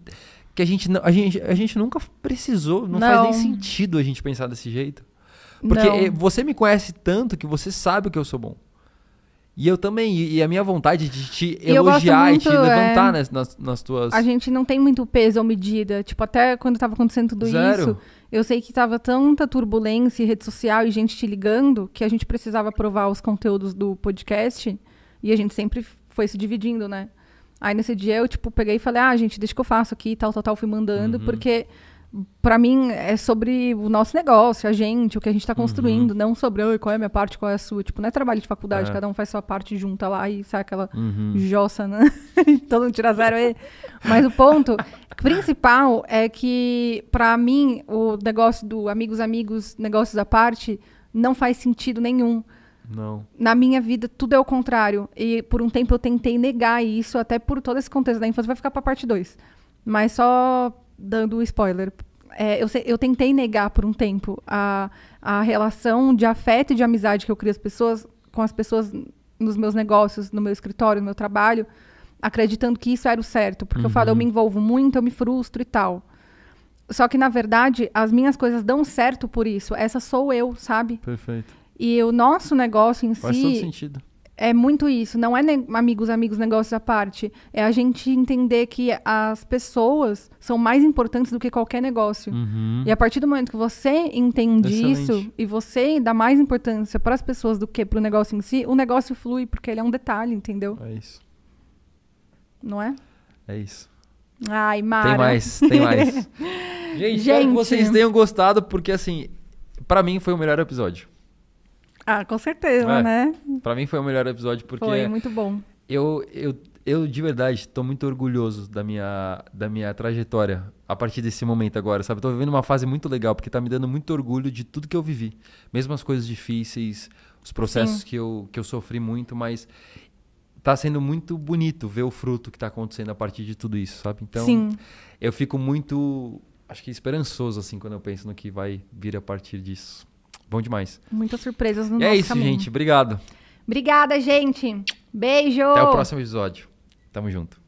que a, gente, a, gente, a gente nunca precisou. Não, não. faz nem sentido a gente pensar desse jeito. Porque não. Eh, você me conhece tanto que você sabe que eu sou bom. E eu também, e a minha vontade de te e elogiar muito, e te levantar é, nas, nas, nas, tuas. A gente não tem muito peso ou medida. Tipo, até quando tava acontecendo tudo Zero. isso, eu sei que tava tanta turbulência em rede social e gente te ligando que a gente precisava provar os conteúdos do podcast e a gente sempre foi se dividindo, né? Aí nesse dia eu, tipo, peguei e falei, ah, gente, deixa que eu faço aqui, tal, tal, tal, fui mandando, uhum. porque para mim é sobre o nosso negócio, a gente, o que a gente está uhum. construindo, uhum. não sobre e qual é a minha parte, qual é a sua. Tipo, não é trabalho de faculdade, é. cada um faz sua parte junta lá e sai aquela uhum. jossa, né? (laughs) Todo mundo tira zero aí. Mas o ponto principal é que, para mim, o negócio do amigos, amigos, negócios à parte, não faz sentido nenhum. Não. Na minha vida, tudo é o contrário. E por um tempo eu tentei negar isso, até por todo esse contexto da infância, vai ficar pra parte 2. Mas só dando spoiler. É, eu, eu tentei negar por um tempo a, a relação de afeto e de amizade que eu crio as pessoas, com as pessoas nos meus negócios, no meu escritório, no meu trabalho, acreditando que isso era o certo. Porque uhum. eu falo, eu uhum. me envolvo muito, eu me frustro e tal. Só que, na verdade, as minhas coisas dão certo por isso. Essa sou eu, sabe? Perfeito. E o nosso negócio em Faz si. Faz todo sentido é muito isso. Não é amigos, amigos, negócios à parte. É a gente entender que as pessoas são mais importantes do que qualquer negócio. Uhum. E a partir do momento que você entende Excelente. isso e você dá mais importância para as pessoas do que para o negócio em si, o negócio flui porque ele é um detalhe, entendeu? É isso. Não é? É isso. Ai, Mara. Tem mais, tem mais. gente, (laughs) gente, espero que vocês tenham gostado porque assim, para mim foi o melhor episódio. Ah, com certeza, é, né? Pra mim foi o melhor episódio, porque. Foi muito bom. Eu, eu, eu de verdade, estou muito orgulhoso da minha, da minha trajetória a partir desse momento agora, sabe? Estou vivendo uma fase muito legal, porque está me dando muito orgulho de tudo que eu vivi. Mesmo as coisas difíceis, os processos que eu, que eu sofri muito, mas tá sendo muito bonito ver o fruto que está acontecendo a partir de tudo isso, sabe? Então, Sim. eu fico muito, acho que esperançoso, assim, quando eu penso no que vai vir a partir disso. Bom demais. Muitas surpresas no e é nosso É isso, caminho. gente. Obrigado. Obrigada, gente. Beijo. Até o próximo episódio. Tamo junto.